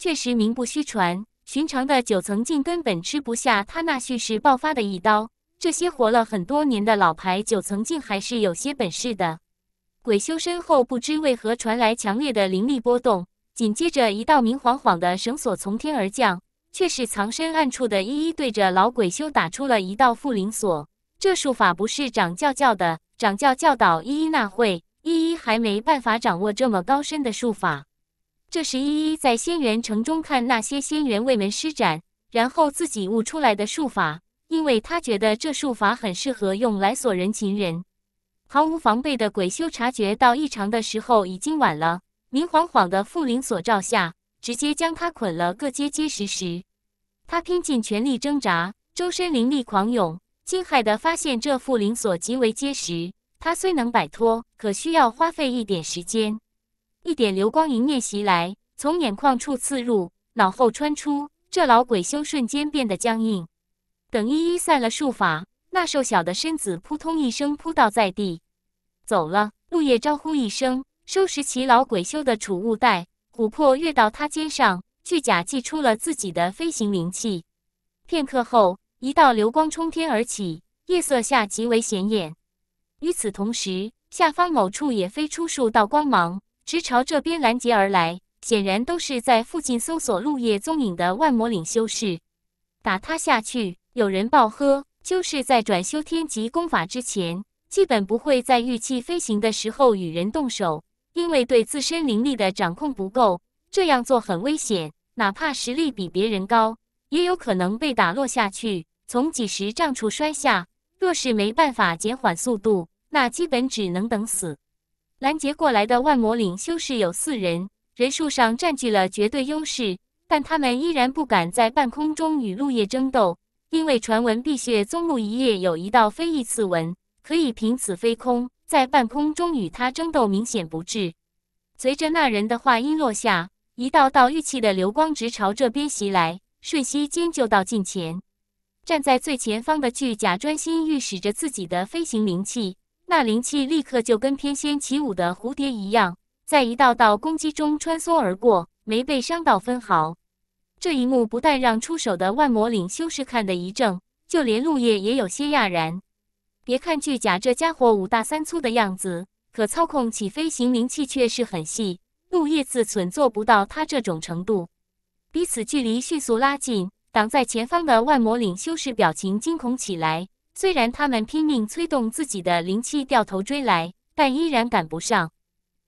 确实名不虚传。寻常的九层镜根本吃不下他那蓄势爆发的一刀，这些活了很多年的老牌九层镜还是有些本事的。鬼修身后不知为何传来强烈的灵力波动，紧接着一道明晃晃的绳索从天而降，却是藏身暗处的一一对着老鬼修打出了一道缚灵索。这术法不是掌教教的，掌教教导依依那会，依依还没办法掌握这么高深的术法。这时，依依在仙元城中看那些仙元卫门施展，然后自己悟出来的术法。因为他觉得这术法很适合用来锁人情人。毫无防备的鬼修察觉到异常的时候已经晚了，明晃晃的缚灵锁罩下，直接将他捆了个结结实实。他拼尽全力挣扎，周身灵力狂涌。惊骇的发现，这副灵锁极为结实，他虽能摆脱，可需要花费一点时间。一点流光迎面袭来，从眼眶处刺入，脑后穿出。这老鬼修瞬间变得僵硬。等一一散了术法，那瘦小的身子扑通一声扑倒在地，走了。陆夜招呼一声，收拾起老鬼修的储物袋。琥珀跃到他肩上，巨甲祭出了自己的飞行灵气。片刻后。一道流光冲天而起，夜色下极为显眼。与此同时，下方某处也飞出数道光芒，直朝这边拦截而来。显然都是在附近搜索陆叶踪影的万魔岭修士。打他下去，有人暴喝。就是在转修天级功法之前，基本不会在玉器飞行的时候与人动手，因为对自身灵力的掌控不够，这样做很危险。哪怕实力比别人高，也有可能被打落下去。从几十丈处摔下，若是没办法减缓速度，那基本只能等死。拦截过来的万魔岭修士有四人，人数上占据了绝对优势，但他们依然不敢在半空中与陆叶争斗，因为传闻碧血宗陆一叶有一道飞翼刺纹，可以凭此飞空，在半空中与他争斗明显不智。随着那人的话音落下，一道道玉器的流光直朝这边袭来，瞬息间就到近前。站在最前方的巨甲专心御使着自己的飞行灵气，那灵气立刻就跟翩跹起舞的蝴蝶一样，在一道道攻击中穿梭而过，没被伤到分毫。这一幕不但让出手的万魔岭修士看得一怔，就连陆叶也有些讶然。别看巨甲这家伙五大三粗的样子，可操控起飞行灵气却是很细。陆叶自忖做不到他这种程度，彼此距离迅速拉近。挡在前方的万魔领修士表情惊恐起来，虽然他们拼命催动自己的灵气掉头追来，但依然赶不上。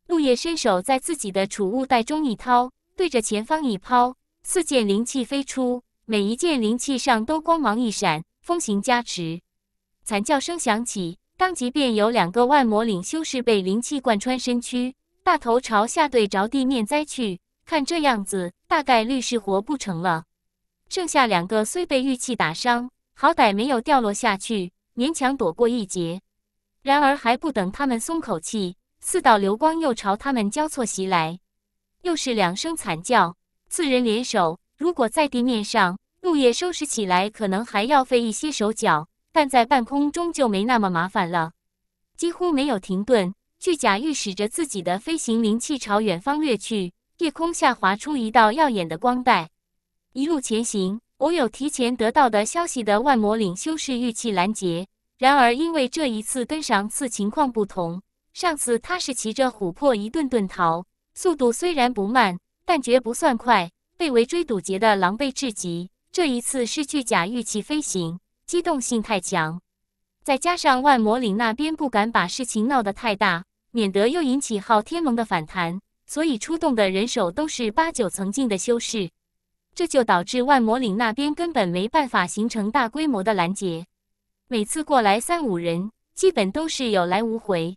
陆叶伸手在自己的储物袋中一掏，对着前方一抛，四件灵气飞出，每一件灵气上都光芒一闪，风行加持。惨叫声响起，当即便有两个万魔领修士被灵气贯穿身躯，大头朝下对着地面栽去，看这样子，大概率是活不成了。剩下两个虽被玉器打伤，好歹没有掉落下去，勉强躲过一劫。然而还不等他们松口气，四道流光又朝他们交错袭来。又是两声惨叫，四人联手。如果在地面上，陆叶收拾起来可能还要费一些手脚，但在半空中就没那么麻烦了。几乎没有停顿，巨甲御使着自己的飞行灵气朝远方掠去，夜空下划出一道耀眼的光带。一路前行，偶有提前得到的消息的万魔岭修士玉器拦截。然而，因为这一次跟上次情况不同，上次他是骑着琥珀一顿顿逃，速度虽然不慢，但绝不算快，被围追堵截的狼狈至极。这一次是巨甲玉器飞行，机动性太强，再加上万魔岭那边不敢把事情闹得太大，免得又引起昊天盟的反弹，所以出动的人手都是八九层境的修士。这就导致万魔岭那边根本没办法形成大规模的拦截，每次过来三五人，基本都是有来无回。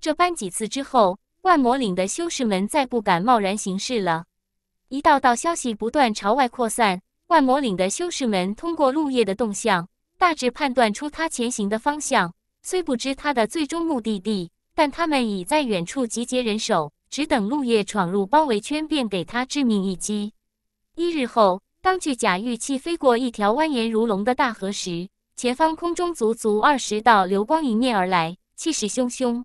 这搬几次之后，万魔岭的修士们再不敢贸然行事了。一道道消息不断朝外扩散，万魔岭的修士们通过陆叶的动向，大致判断出他前行的方向。虽不知他的最终目的地，但他们已在远处集结人手，只等陆叶闯入包围圈，便给他致命一击。一日后，当巨甲玉器飞过一条蜿蜒如龙的大河时，前方空中足足二十道流光迎面而来，气势汹汹。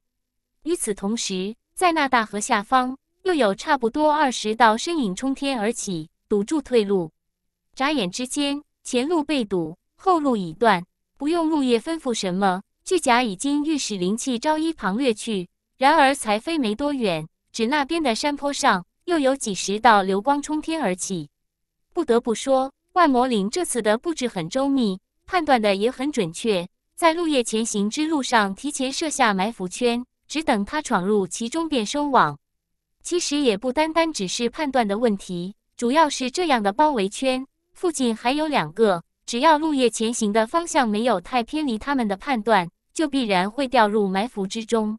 与此同时，在那大河下方，又有差不多二十道身影冲天而起，堵住退路。眨眼之间，前路被堵，后路已断。不用陆夜吩咐什么，巨甲已经御使灵气朝一旁掠去。然而才飞没多远，指那边的山坡上，又有几十道流光冲天而起。不得不说，万魔岭这次的布置很周密，判断的也很准确，在陆夜前行之路上提前设下埋伏圈，只等他闯入其中便收网。其实也不单单只是判断的问题，主要是这样的包围圈附近还有两个，只要陆夜前行的方向没有太偏离他们的判断，就必然会掉入埋伏之中。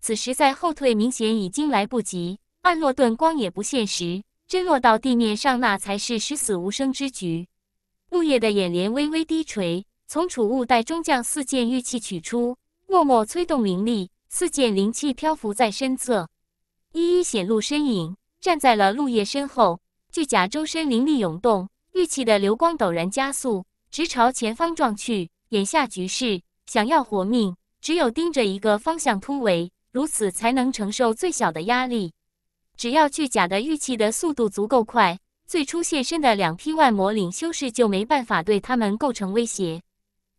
此时再后退，明显已经来不及，暗落顿光也不现实。真落到地面上，那才是十死无生之局。陆叶的眼帘微微低垂，从储物袋中将四件玉器取出，默默催动灵力，四件灵器漂浮在身侧，一一显露身影，站在了陆叶身后。巨甲周身灵力涌动，玉器的流光陡然加速，直朝前方撞去。眼下局势，想要活命，只有盯着一个方向突围，如此才能承受最小的压力。只要巨甲的玉器的速度足够快，最初现身的两批万魔领修士就没办法对他们构成威胁。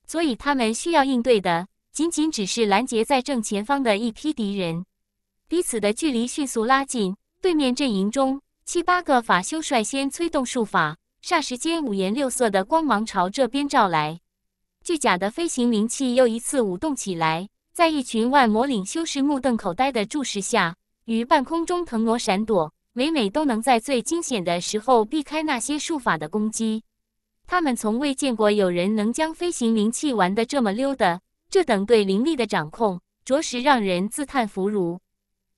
所以他们需要应对的，仅仅只是拦截在正前方的一批敌人。彼此的距离迅速拉近，对面阵营中七八个法修率先催动术法，霎时间五颜六色的光芒朝这边照来。巨甲的飞行灵气又一次舞动起来，在一群万魔领修士目瞪口呆的注视下。于半空中腾挪闪躲，每每都能在最惊险的时候避开那些术法的攻击。他们从未见过有人能将飞行灵气玩得这么溜的，这等对灵力的掌控，着实让人自叹弗如。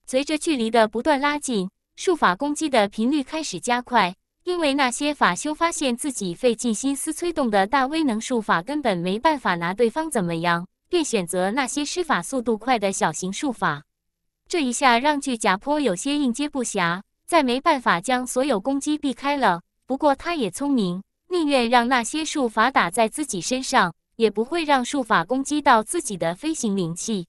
随着距离的不断拉近，术法攻击的频率开始加快，因为那些法修发现自己费尽心思催动的大威能术法根本没办法拿对方怎么样，便选择那些施法速度快的小型术法。这一下让巨甲坡有些应接不暇，再没办法将所有攻击避开了。不过他也聪明，宁愿让那些术法打在自己身上，也不会让术法攻击到自己的飞行灵气。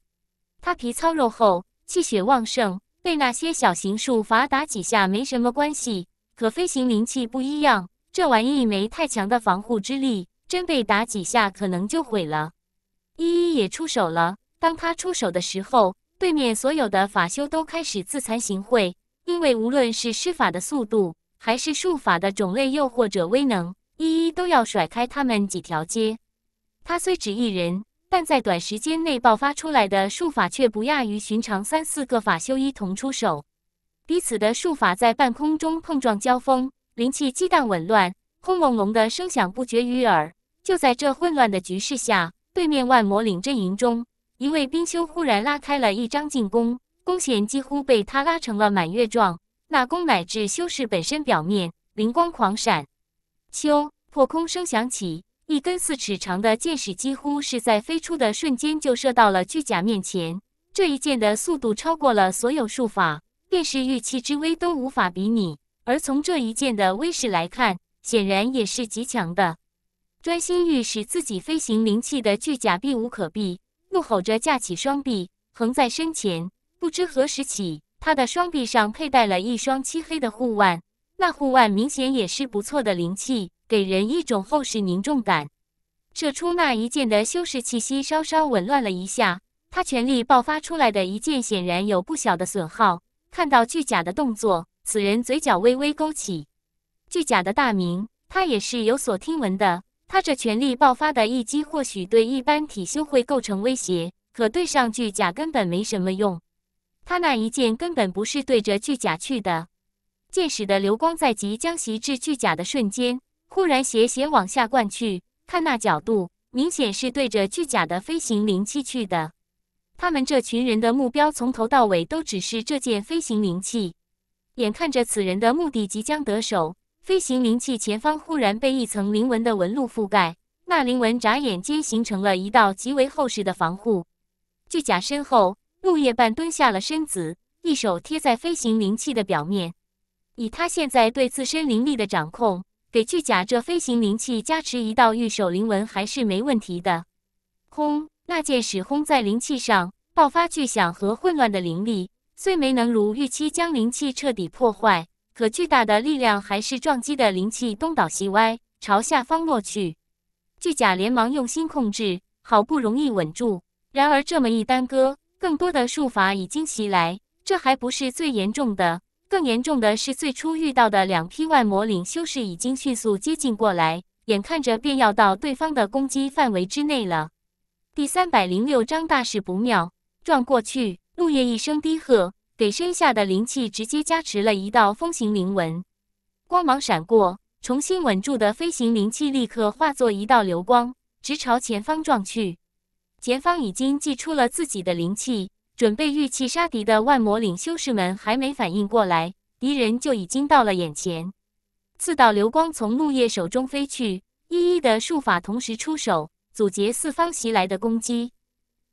他皮糙肉厚，气血旺盛，被那些小型术法打几下没什么关系。可飞行灵气不一样，这玩意没太强的防护之力，真被打几下可能就毁了。依依也出手了，当他出手的时候。对面所有的法修都开始自惭形秽，因为无论是施法的速度，还是术法的种类，又或者威能，一一都要甩开他们几条街。他虽只一人，但在短时间内爆发出来的术法却不亚于寻常三四个法修一同出手。彼此的术法在半空中碰撞交锋，灵气激荡紊乱，轰隆隆的声响不绝于耳。就在这混乱的局势下，对面万魔岭阵营中。一位冰修忽然拉开了一张进攻，弓弦几乎被他拉成了满月状。那弓乃至修士本身表面灵光狂闪，咻！破空声响起，一根四尺长的箭矢几乎是在飞出的瞬间就射到了巨甲面前。这一箭的速度超过了所有术法，便是御气之威都无法比拟。而从这一箭的威势来看，显然也是极强的。专心御使自己飞行灵气的巨甲避无可避。怒吼着，架起双臂，横在身前。不知何时起，他的双臂上佩戴了一双漆黑的护腕，那护腕明显也是不错的灵气，给人一种厚实凝重感。射出那一箭的修士气息稍稍紊乱了一下，他全力爆发出来的一剑显然有不小的损耗。看到巨甲的动作，此人嘴角微微勾起。巨甲的大名，他也是有所听闻的。他这全力爆发的一击，或许对一般体修会构成威胁，可对上巨甲根本没什么用。他那一剑根本不是对着巨甲去的，剑使的流光在即将袭至巨甲的瞬间，忽然斜斜往下灌去。看那角度，明显是对着巨甲的飞行灵气去的。他们这群人的目标，从头到尾都只是这件飞行灵气。眼看着此人的目的即将得手。飞行灵气前方忽然被一层灵纹的纹路覆盖，那灵纹眨眼间形成了一道极为厚实的防护。巨甲身后，陆夜半蹲下了身子，一手贴在飞行灵气的表面。以他现在对自身灵力的掌控，给巨甲这飞行灵气加持一道御守灵纹还是没问题的。轰！那剑矢轰在灵气上，爆发巨响和混乱的灵力，虽没能如预期将灵气彻底破坏。可巨大的力量还是撞击的灵气东倒西歪，朝下方落去。巨甲连忙用心控制，好不容易稳住。然而这么一耽搁，更多的术法已经袭来。这还不是最严重的，更严重的是，最初遇到的两批万魔领修士已经迅速接近过来，眼看着便要到对方的攻击范围之内了。第三百零六章大事不妙，撞过去！陆叶一声低喝。给身下的灵气直接加持了一道风行灵纹，光芒闪过，重新稳住的飞行灵气立刻化作一道流光，直朝前方撞去。前方已经祭出了自己的灵气，准备御气杀敌的万魔岭修士们还没反应过来，敌人就已经到了眼前。四道流光从陆叶手中飞去，一一的术法同时出手，阻截四方袭来的攻击。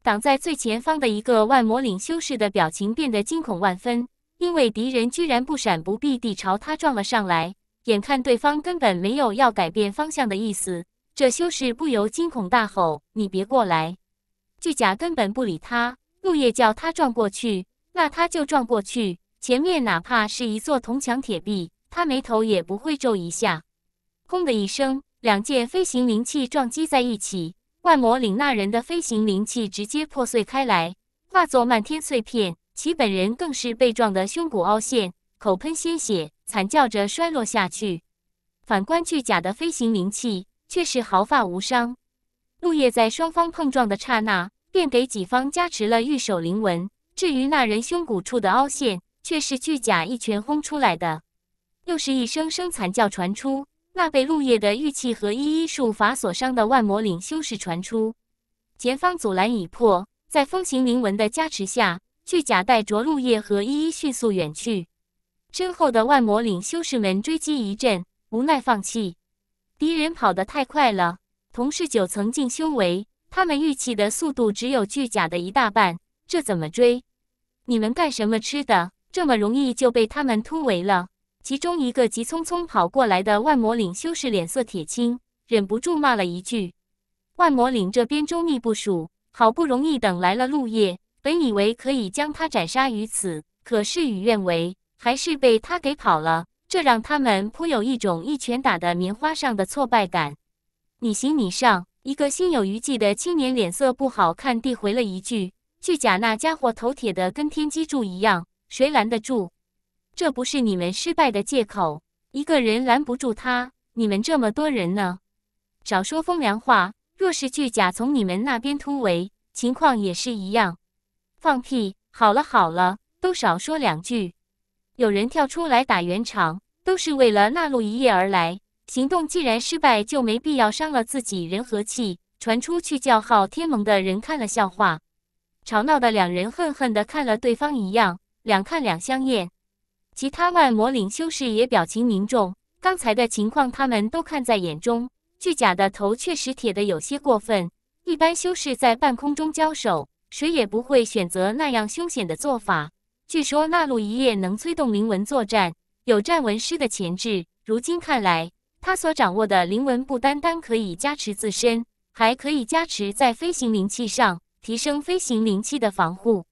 挡在最前方的一个万魔岭修士的表情变得惊恐万分，因为敌人居然不闪不避地朝他撞了上来。眼看对方根本没有要改变方向的意思，这修士不由惊恐大吼：“你别过来！”巨甲根本不理他，陆叶叫他撞过去，那他就撞过去。前面哪怕是一座铜墙铁壁，他眉头也不会皱一下。轰的一声，两件飞行灵器撞击在一起。幻魔领那人的飞行灵气直接破碎开来，化作漫天碎片，其本人更是被撞得胸骨凹陷，口喷鲜血，惨叫着摔落下去。反观巨甲的飞行灵气却是毫发无伤。陆叶在双方碰撞的刹那，便给己方加持了御守灵纹。至于那人胸骨处的凹陷，却是巨甲一拳轰出来的。又是一声声惨叫传出。那被陆叶的玉器和一一术法所伤的万魔岭修士传出：“前方阻拦已破，在风行灵纹的加持下，巨甲带着陆叶和依依迅速远去。身后的万魔岭修士们追击一阵，无奈放弃。敌人跑得太快了，同是九层境修为，他们玉器的速度只有巨甲的一大半，这怎么追？你们干什么吃的？这么容易就被他们突围了？”其中一个急匆匆跑过来的万魔岭修士脸色铁青，忍不住骂了一句：“万魔岭这边周密部署，好不容易等来了陆夜，本以为可以将他斩杀于此，可事与愿违，还是被他给跑了。这让他们颇有一种一拳打的棉花上的挫败感。”“你行你上！”一个心有余悸的青年脸色不好看地回了一句：“巨甲那家伙头铁的跟天机柱一样，谁拦得住？”这不是你们失败的借口。一个人拦不住他，你们这么多人呢？少说风凉话。若是巨甲从你们那边突围，情况也是一样。放屁！好了好了，都少说两句。有人跳出来打圆场，都是为了那路一夜而来。行动既然失败，就没必要伤了自己人和气，传出去叫号天盟的人看了笑话。吵闹的两人恨恨的看了对方一样，两看两相厌。其他万魔岭修士也表情凝重，刚才的情况他们都看在眼中。巨甲的头确实铁的有些过分，一般修士在半空中交手，谁也不会选择那样凶险的做法。据说那路一夜能催动灵纹作战，有战魂师的潜质。如今看来，他所掌握的灵纹不单单可以加持自身，还可以加持在飞行灵器上，提升飞行灵器的防护，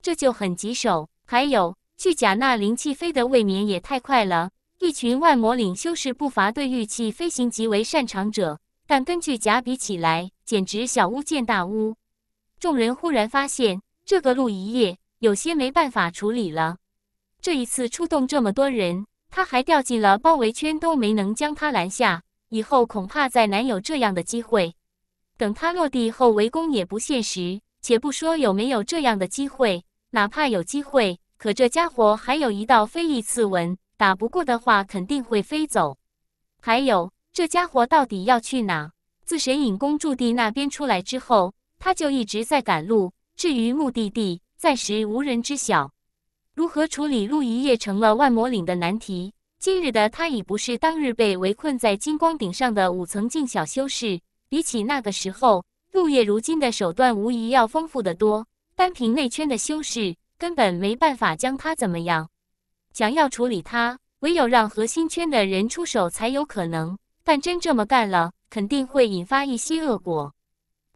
这就很棘手。还有。巨甲那灵气飞的未免也太快了。一群万魔领修士不乏对玉器飞行极为擅长者，但跟据甲比起来，简直小巫见大巫。众人忽然发现，这个陆一叶有些没办法处理了。这一次出动这么多人，他还掉进了包围圈，都没能将他拦下。以后恐怕再难有这样的机会。等他落地后，围攻也不现实。且不说有没有这样的机会，哪怕有机会。可这家伙还有一道飞翼刺纹，打不过的话肯定会飞走。还有这家伙到底要去哪？自神隐宫驻地那边出来之后，他就一直在赶路。至于目的地，暂时无人知晓。如何处理陆一叶成了万魔岭的难题。今日的他已不是当日被围困在金光顶上的五层镜小修士，比起那个时候，陆夜如今的手段无疑要丰富得多。单凭内圈的修士。根本没办法将他怎么样，想要处理他，唯有让核心圈的人出手才有可能。但真这么干了，肯定会引发一些恶果。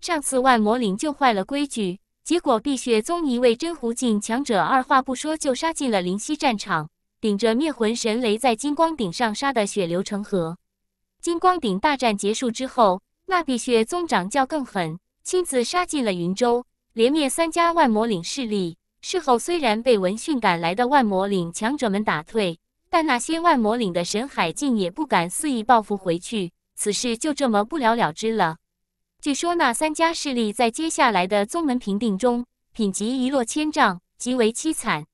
上次万魔岭就坏了规矩，结果碧血宗一位真狐境强者二话不说就杀进了灵溪战场，顶着灭魂神雷在金光顶上杀得血流成河。金光顶大战结束之后，那碧血宗掌教更狠，亲自杀进了云州，连灭三家万魔岭势力。事后虽然被闻讯赶来的万魔岭强者们打退，但那些万魔岭的沈海静也不敢肆意报复回去。此事就这么不了了之了。据说那三家势力在接下来的宗门评定中品级一落千丈，极为凄惨。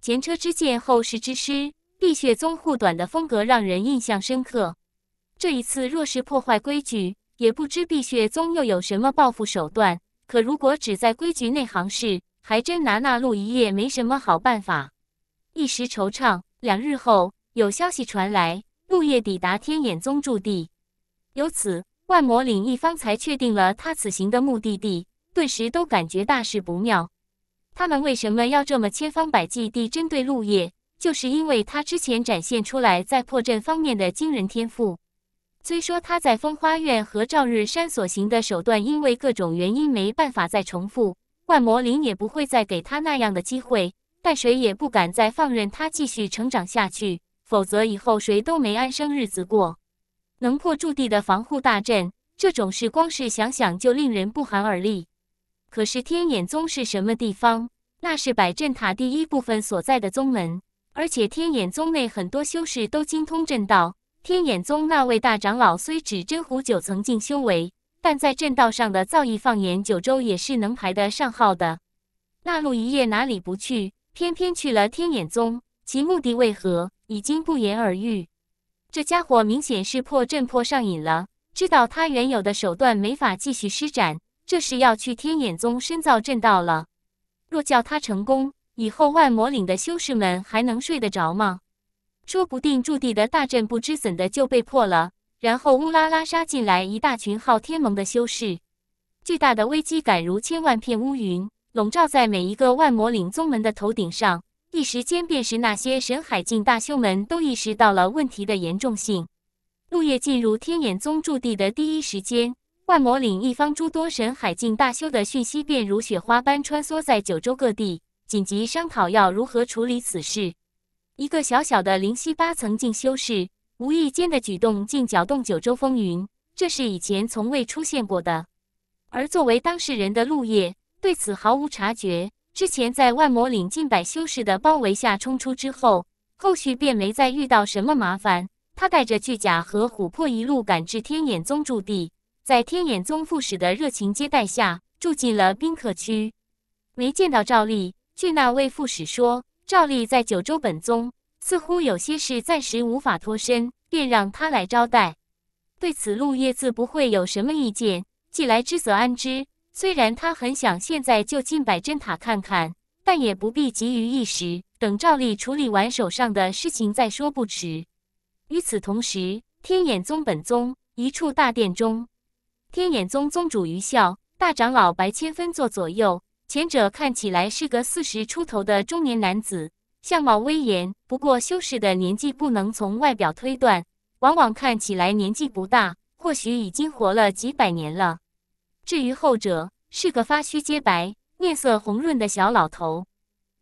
前车之鉴，后世之师。碧血宗护短的风格让人印象深刻。这一次若是破坏规矩，也不知碧血宗又有什么报复手段。可如果只在规矩内行事，还真拿那陆一叶没什么好办法，一时惆怅。两日后，有消息传来，陆夜抵达天眼宗驻地，由此万魔岭一方才确定了他此行的目的地，顿时都感觉大事不妙。他们为什么要这么千方百计地针对陆夜？就是因为他之前展现出来在破阵方面的惊人天赋。虽说他在风花院和照日山所行的手段，因为各种原因没办法再重复。万魔灵也不会再给他那样的机会，但谁也不敢再放任他继续成长下去，否则以后谁都没安生日子过。能破驻地的防护大阵，这种事光是想想就令人不寒而栗。可是天眼宗是什么地方？那是百阵塔第一部分所在的宗门，而且天眼宗内很多修士都精通阵道。天眼宗那位大长老虽只真武九层境修为。但在阵道上的造诣，放眼九州也是能排得上号的。那路一叶哪里不去，偏偏去了天眼宗，其目的为何，已经不言而喻。这家伙明显是破阵破上瘾了，知道他原有的手段没法继续施展，这是要去天眼宗深造阵道了。若叫他成功，以后万魔岭的修士们还能睡得着吗？说不定驻地的大阵不知怎的就被破了。然后乌拉拉杀进来一大群昊天盟的修士，巨大的危机感如千万片乌云笼罩在每一个万魔岭宗门的头顶上，一时间，便是那些神海境大修们都意识到了问题的严重性。陆叶进入天眼宗驻地的第一时间，万魔岭一方诸多神海境大修的讯息便如雪花般穿梭在九州各地，紧急商讨要如何处理此事。一个小小的灵犀八层境修士。无意间的举动竟搅动九州风云，这是以前从未出现过的。而作为当事人的陆叶对此毫无察觉。之前在万魔岭近百修士的包围下冲出之后，后续便没再遇到什么麻烦。他带着巨甲和琥珀一路赶至天眼宗驻地，在天眼宗副使的热情接待下，住进了宾客区。没见到赵吏，据那位副使说，赵吏在九州本宗。似乎有些事暂时无法脱身，便让他来招待。对此，陆叶自不会有什么意见。既来之，则安之。虽然他很想现在就进百珍塔看看，但也不必急于一时。等照例处理完手上的事情再说不迟。与此同时，天眼宗本宗一处大殿中，天眼宗宗主余孝、大长老白千分坐左右。前者看起来是个四十出头的中年男子。相貌威严，不过修士的年纪不能从外表推断，往往看起来年纪不大，或许已经活了几百年了。至于后者，是个发须皆白、面色红润的小老头。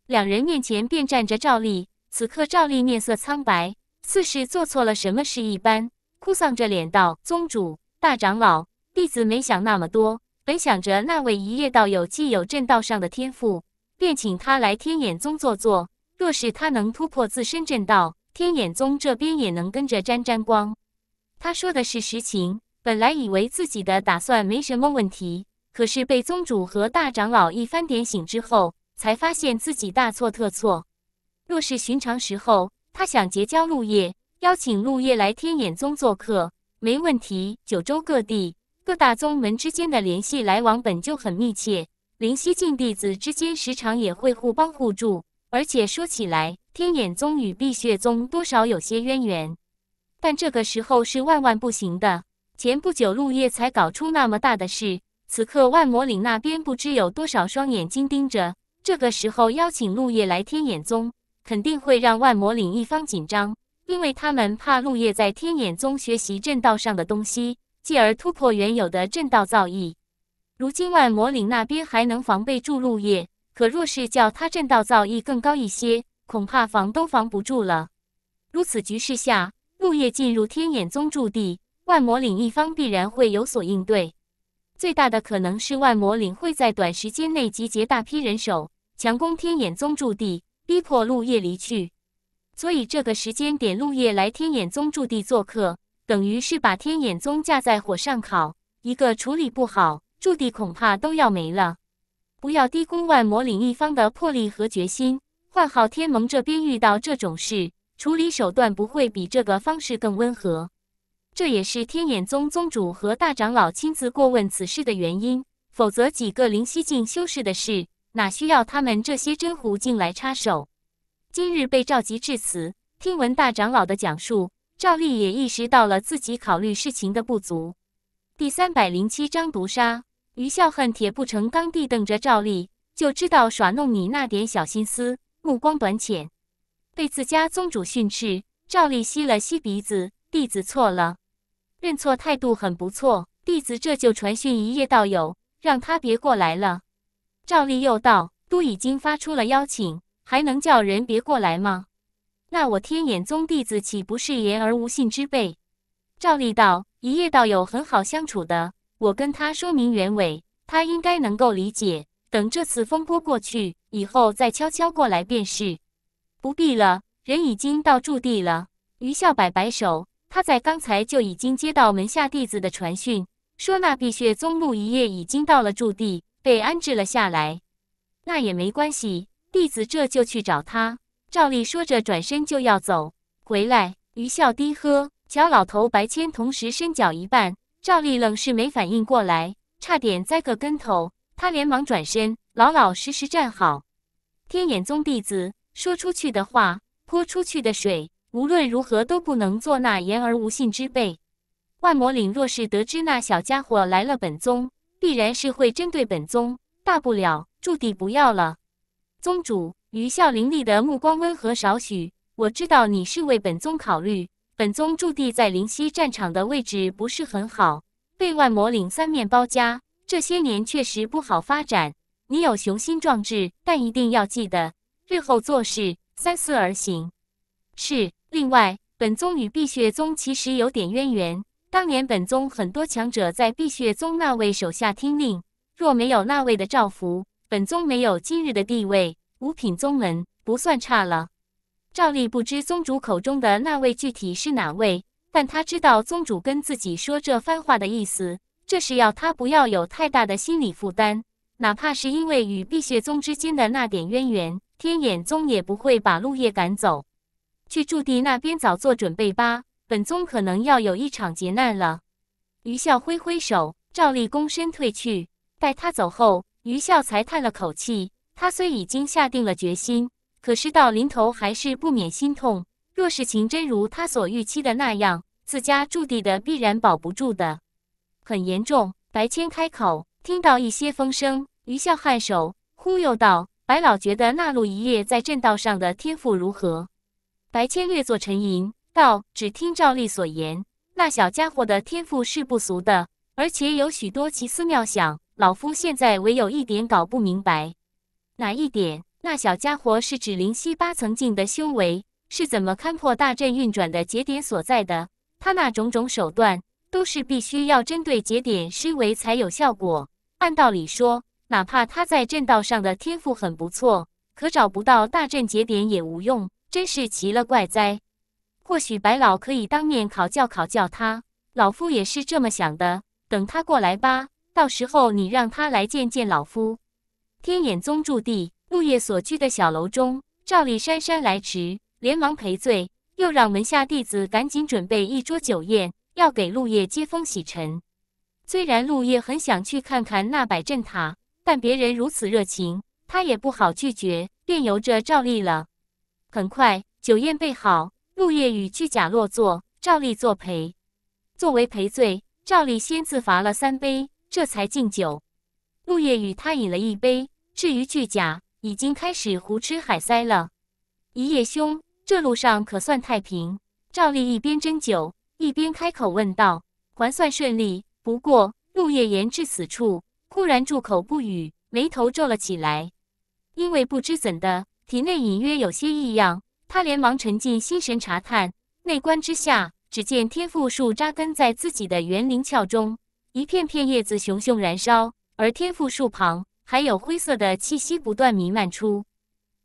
两人面前便站着赵丽，此刻赵丽面色苍白，似是做错了什么事一般，哭丧着脸道：“宗主、大长老，弟子没想那么多，本想着那位一叶道友既有正道上的天赋，便请他来天眼宗坐坐。”若是他能突破自身正道，天眼宗这边也能跟着沾沾光。他说的是实情。本来以为自己的打算没什么问题，可是被宗主和大长老一番点醒之后，才发现自己大错特错。若是寻常时候，他想结交陆叶，邀请陆叶来天眼宗做客，没问题。九州各地各大宗门之间的联系来往本就很密切，灵犀境弟子之间时常也会互帮互助。而且说起来，天眼宗与碧血宗多少有些渊源，但这个时候是万万不行的。前不久陆叶才搞出那么大的事，此刻万魔岭那边不知有多少双眼睛盯着。这个时候邀请陆叶来天眼宗，肯定会让万魔岭一方紧张，因为他们怕陆叶在天眼宗学习正道上的东西，继而突破原有的正道造诣。如今万魔岭那边还能防备住陆叶？可若是叫他震道造诣更高一些，恐怕防都防不住了。如此局势下，陆叶进入天眼宗驻地，万魔岭一方必然会有所应对。最大的可能是万魔岭会在短时间内集结大批人手，强攻天眼宗驻地，逼迫陆叶离去。所以这个时间点，陆叶来天眼宗驻地做客，等于是把天眼宗架在火上烤。一个处理不好，驻地恐怕都要没了。不要低估万魔岭一方的魄力和决心。换昊天盟这边遇到这种事，处理手段不会比这个方式更温和。这也是天眼宗宗主和大长老亲自过问此事的原因。否则，几个灵犀境修士的事，哪需要他们这些真狐境来插手？今日被召集至此，听闻大长老的讲述，赵立也意识到了自己考虑事情的不足。第三百零七章：毒杀。余笑恨铁不成钢地瞪着赵丽，就知道耍弄你那点小心思，目光短浅。被自家宗主训斥，赵丽吸了吸鼻子：“弟子错了，认错态度很不错。弟子这就传讯一叶道友，让他别过来了。”赵丽又道：“都已经发出了邀请，还能叫人别过来吗？那我天眼宗弟子岂不是言而无信之辈？”赵丽道：“一叶道友很好相处的。”我跟他说明原委，他应该能够理解。等这次风波过去以后，再悄悄过来便是。不必了，人已经到驻地了。余笑摆摆手，他在刚才就已经接到门下弟子的传讯，说那碧血宗陆一叶已经到了驻地，被安置了下来。那也没关系，弟子这就去找他。赵例说着转身就要走。回来，余笑低喝，小老头、白千同时伸脚一绊。赵丽愣是没反应过来，差点栽个跟头。他连忙转身，老老实实站好。天眼宗弟子说出去的话，泼出去的水，无论如何都不能做那言而无信之辈。万魔岭若是得知那小家伙来了本宗，必然是会针对本宗。大不了驻地不要了。宗主，余笑凌厉的目光温和少许。我知道你是为本宗考虑。本宗驻地在灵溪战场的位置不是很好，被万魔岭三面包夹，这些年确实不好发展。你有雄心壮志，但一定要记得日后做事三思而行。是。另外，本宗与碧血宗其实有点渊源，当年本宗很多强者在碧血宗那位手下听令，若没有那位的照拂，本宗没有今日的地位，五品宗门不算差了。赵丽不知宗主口中的那位具体是哪位，但他知道宗主跟自己说这番话的意思，这是要他不要有太大的心理负担，哪怕是因为与碧血宗之间的那点渊源，天眼宗也不会把陆叶赶走。去驻地那边早做准备吧，本宗可能要有一场劫难了。余笑挥挥手，赵丽躬身退去。待他走后，余笑才叹了口气。他虽已经下定了决心。可是到临头，还是不免心痛。若事情真如他所预期的那样，自家驻地的必然保不住的，很严重。白谦开口，听到一些风声，余笑颔首，忽悠道：“白老觉得那路一叶在正道上的天赋如何？”白谦略作沉吟，道：“只听赵吏所言，那小家伙的天赋是不俗的，而且有许多奇思妙想。老夫现在唯有一点搞不明白，哪一点？”那小家伙是指灵犀八层境的修为，是怎么看破大阵运转的节点所在的？他那种种手段都是必须要针对节点施为才有效果。按道理说，哪怕他在阵道上的天赋很不错，可找不到大阵节点也无用，真是奇了怪哉。或许白老可以当面考教考教他，老夫也是这么想的。等他过来吧，到时候你让他来见见老夫。天眼宗驻地。陆叶所居的小楼中，赵立姗姗来迟，连忙赔罪，又让门下弟子赶紧准备一桌酒宴，要给陆叶接风洗尘。虽然陆叶很想去看看那百阵塔，但别人如此热情，他也不好拒绝，便由着赵立了。很快，酒宴备好，陆叶与巨甲落座，赵立作陪。作为赔罪，赵立先自罚了三杯，这才敬酒。陆叶与他饮了一杯，至于巨甲。已经开始胡吃海塞了，一叶兄，这路上可算太平。赵丽一边斟酒，一边开口问道：“还算顺利，不过陆夜言至此处，忽然住口不语，眉头皱了起来，因为不知怎的，体内隐约有些异样。他连忙沉浸心神查探，内观之下，只见天赋树扎根在自己的园林窍中，一片片叶子熊熊燃烧，而天赋树旁。”还有灰色的气息不断弥漫出。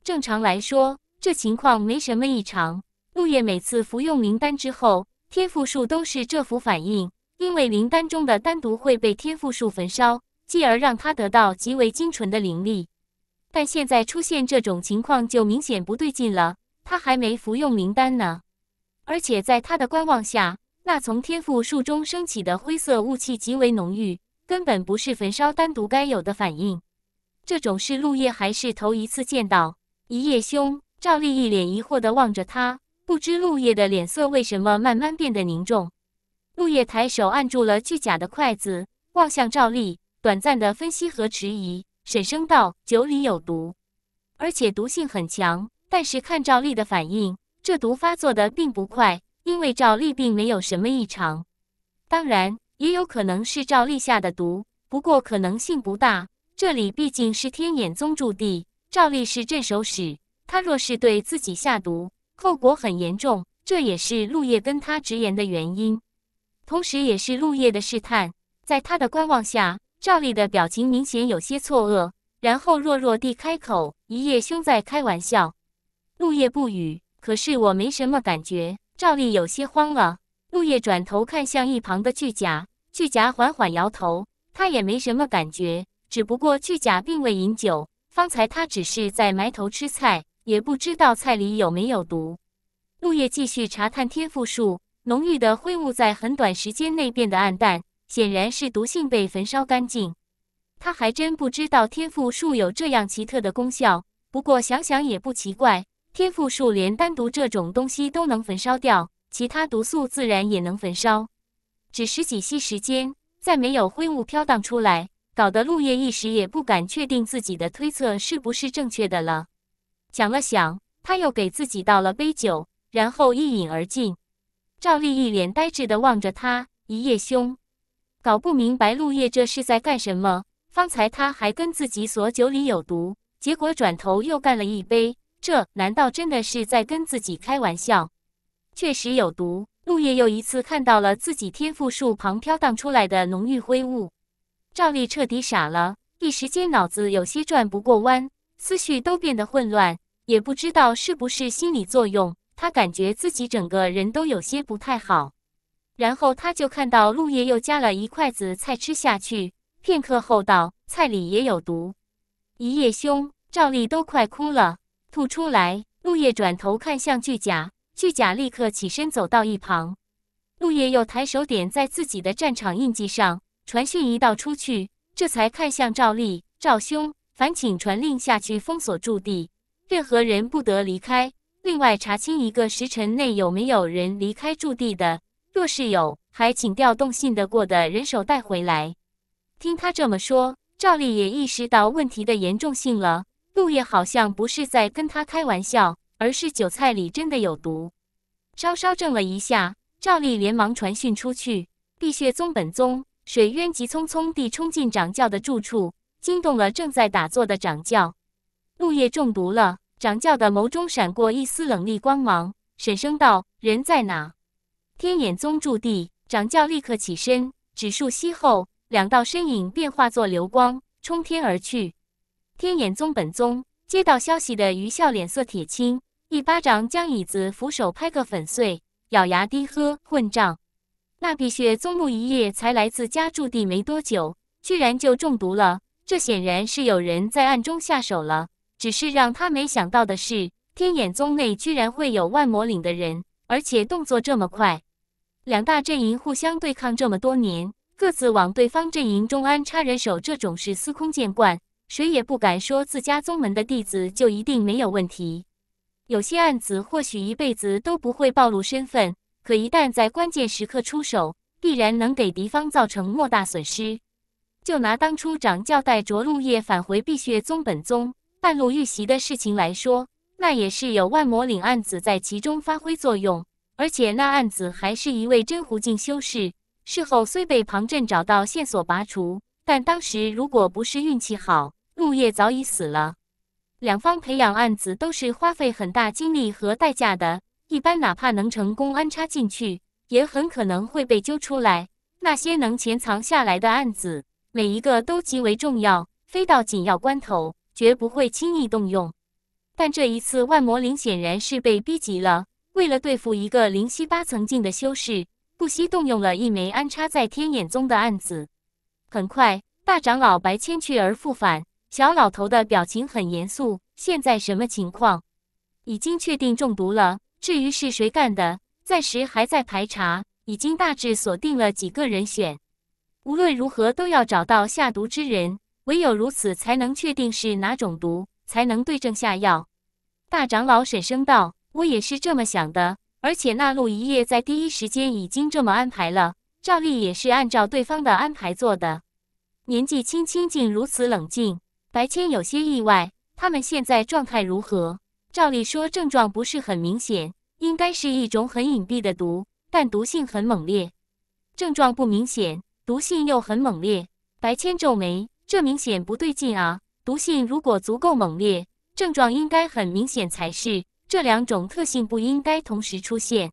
正常来说，这情况没什么异常。陆叶每次服用灵丹之后，天赋树都是这幅反应，因为灵丹中的丹毒会被天赋树焚烧，继而让他得到极为精纯的灵力。但现在出现这种情况，就明显不对劲了。他还没服用灵丹呢，而且在他的观望下，那从天赋树中升起的灰色雾气极为浓郁，根本不是焚烧丹毒该有的反应。这种事陆叶还是头一次见到。一叶兄赵丽一脸疑惑的望着他，不知陆叶的脸色为什么慢慢变得凝重。陆叶抬手按住了巨甲的筷子，望向赵丽，短暂的分析和迟疑，沈声道：“酒里有毒，而且毒性很强。但是看赵丽的反应，这毒发作的并不快，因为赵丽并没有什么异常。当然，也有可能是赵丽下的毒，不过可能性不大。”这里毕竟是天眼宗驻地，赵例是镇守使，他若是对自己下毒，后果很严重。这也是陆叶跟他直言的原因，同时也是陆叶的试探。在他的观望下，赵丽的表情明显有些错愕，然后弱弱地开口：“一叶兄在开玩笑。”陆叶不语。可是我没什么感觉。赵丽有些慌了。陆叶转头看向一旁的巨甲，巨甲缓缓摇头，他也没什么感觉。只不过巨甲并未饮酒，方才他只是在埋头吃菜，也不知道菜里有没有毒。陆叶继续查探天赋树，浓郁的灰雾在很短时间内变得暗淡，显然是毒性被焚烧干净。他还真不知道天赋树有这样奇特的功效，不过想想也不奇怪，天赋树连单独这种东西都能焚烧掉，其他毒素自然也能焚烧。只十几息时间，再没有灰雾飘荡出来。搞得陆叶一时也不敢确定自己的推测是不是正确的了。想了想，他又给自己倒了杯酒，然后一饮而尽。赵丽一脸呆滞的望着他，一夜兄，搞不明白陆叶这是在干什么。方才他还跟自己说酒里有毒，结果转头又干了一杯，这难道真的是在跟自己开玩笑？确实有毒。陆叶又一次看到了自己天赋树旁飘荡出来的浓郁灰雾。赵丽彻底傻了，一时间脑子有些转不过弯，思绪都变得混乱，也不知道是不是心理作用，他感觉自己整个人都有些不太好。然后他就看到陆叶又夹了一筷子菜吃下去，片刻后道：“菜里也有毒。”一夜兄，赵丽都快哭了，吐出来。陆叶转头看向巨甲，巨甲立刻起身走到一旁。陆叶又抬手点在自己的战场印记上。传讯一道出去，这才看向赵丽、赵兄，烦请传令下去，封锁驻地，任何人不得离开。另外，查清一个时辰内有没有人离开驻地的，若是有，还请调动信得过的人手带回来。听他这么说，赵丽也意识到问题的严重性了。陆叶好像不是在跟他开玩笑，而是韭菜里真的有毒。稍稍怔了一下，赵丽连忙传讯出去，碧血宗本宗。水渊急匆匆地冲进掌教的住处，惊动了正在打坐的掌教。陆夜中毒了，掌教的眸中闪过一丝冷厉光芒，沈声道：“人在哪？”天眼宗驻地。掌教立刻起身，指数息后，两道身影便化作流光冲天而去。天眼宗本宗接到消息的余笑脸色铁青，一巴掌将椅子扶手拍个粉碎，咬牙低喝：“混账！”那碧血宗木一叶才来自家驻地没多久，居然就中毒了。这显然是有人在暗中下手了。只是让他没想到的是，天眼宗内居然会有万魔岭的人，而且动作这么快。两大阵营互相对抗这么多年，各自往对方阵营中安插人手，这种事司空见惯，谁也不敢说自家宗门的弟子就一定没有问题。有些案子或许一辈子都不会暴露身份。可一旦在关键时刻出手，必然能给敌方造成莫大损失。就拿当初掌教带着陆叶返回碧血宗本宗，半路遇袭的事情来说，那也是有万魔领案子在其中发挥作用。而且那案子还是一位真狐境修士。事后虽被庞震找到线索拔除，但当时如果不是运气好，陆叶早已死了。两方培养案子都是花费很大精力和代价的。一般哪怕能成功安插进去，也很可能会被揪出来。那些能潜藏下来的案子，每一个都极为重要，非到紧要关头，绝不会轻易动用。但这一次，万魔灵显然是被逼急了，为了对付一个灵犀八层境的修士，不惜动用了一枚安插在天眼宗的案子。很快，大长老白谦去而复返，小老头的表情很严肃。现在什么情况？已经确定中毒了。至于是谁干的，暂时还在排查，已经大致锁定了几个人选。无论如何，都要找到下毒之人，唯有如此，才能确定是哪种毒，才能对症下药。大长老沈声道：“我也是这么想的，而且那陆一夜在第一时间已经这么安排了，照例也是按照对方的安排做的。年纪轻轻，竟如此冷静。”白千有些意外：“他们现在状态如何？”照理说，症状不是很明显，应该是一种很隐蔽的毒，但毒性很猛烈。症状不明显，毒性又很猛烈。白千皱眉，这明显不对劲啊！毒性如果足够猛烈，症状应该很明显才是。这两种特性不应该同时出现。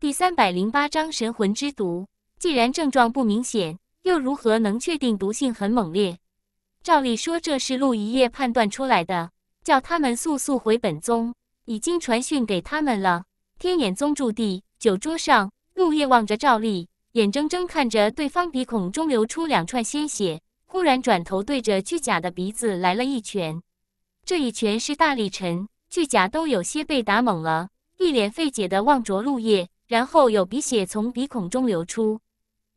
第三百零八章神魂之毒。既然症状不明显，又如何能确定毒性很猛烈？照理说，这是陆一叶判断出来的。叫他们速速回本宗，已经传讯给他们了。天眼宗驻地酒桌上，陆叶望着赵力，眼睁睁看着对方鼻孔中流出两串鲜血，忽然转头对着巨甲的鼻子来了一拳。这一拳是大力沉，巨甲都有些被打懵了，一脸费解的望着陆叶，然后有鼻血从鼻孔中流出。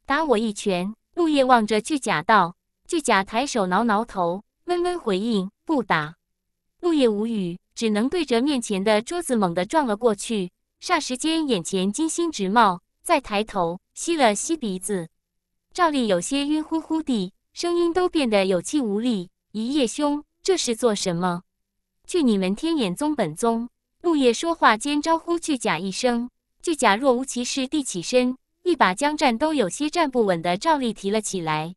打我一拳！陆夜望着巨甲道。巨甲抬手挠挠头，闷闷回应：“不打。”陆叶无语，只能对着面前的桌子猛地撞了过去。霎时间，眼前金星直冒。再抬头，吸了吸鼻子，赵丽有些晕乎乎的，声音都变得有气无力。“一叶兄，这是做什么？”“去你们天眼宗本宗！”陆叶说话间招呼巨甲一声。巨甲若无其事地起身，一把将站都有些站不稳的赵丽提了起来，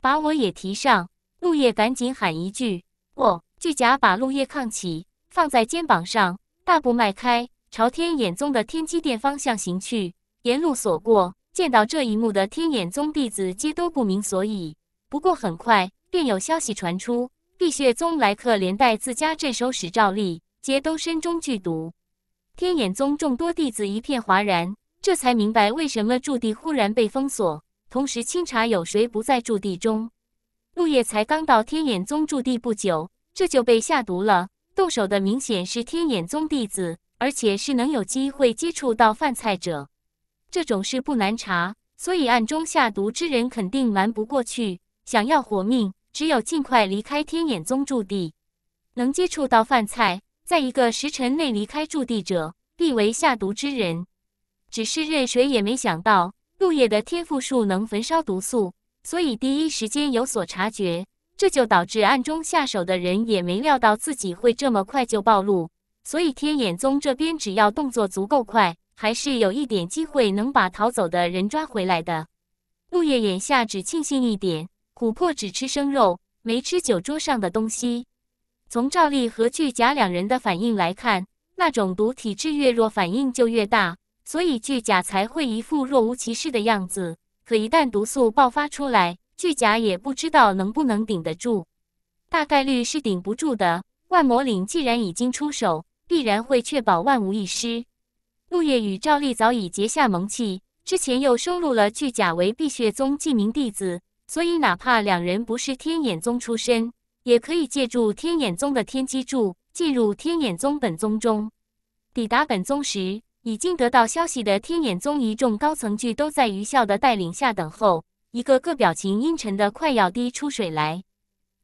把我也提上。陆叶赶紧喊一句：“我。”巨甲把陆叶抗起，放在肩膀上，大步迈开，朝天眼宗的天机殿方向行去。沿路所过，见到这一幕的天眼宗弟子皆都不明所以。不过很快便有消息传出，碧血宗来客连带自家镇守使赵立，皆都身中剧毒。天眼宗众多弟子一片哗然，这才明白为什么驻地忽然被封锁，同时清查有谁不在驻地中。陆叶才刚到天眼宗驻地不久。这就被下毒了。动手的明显是天眼宗弟子，而且是能有机会接触到饭菜者。这种事不难查，所以暗中下毒之人肯定瞒不过去。想要活命，只有尽快离开天眼宗驻地。能接触到饭菜，在一个时辰内离开驻地者，必为下毒之人。只是任谁也没想到，陆夜的天赋术能焚烧毒素，所以第一时间有所察觉。这就导致暗中下手的人也没料到自己会这么快就暴露，所以天眼宗这边只要动作足够快，还是有一点机会能把逃走的人抓回来的。陆叶眼下只庆幸一点，琥珀只吃生肉，没吃酒桌上的东西。从赵丽和巨甲两人的反应来看，那种毒体质越弱，反应就越大，所以巨甲才会一副若无其事的样子。可一旦毒素爆发出来，巨甲也不知道能不能顶得住，大概率是顶不住的。万魔岭既然已经出手，必然会确保万无一失。陆夜与赵丽早已结下盟契，之前又收录了巨甲为碧血宗记名弟子，所以哪怕两人不是天眼宗出身，也可以借助天眼宗的天机柱进入天眼宗本宗中。抵达本宗时，已经得到消息的天眼宗一众高层俱都在余笑的带领下等候。一个个表情阴沉的快要滴出水来。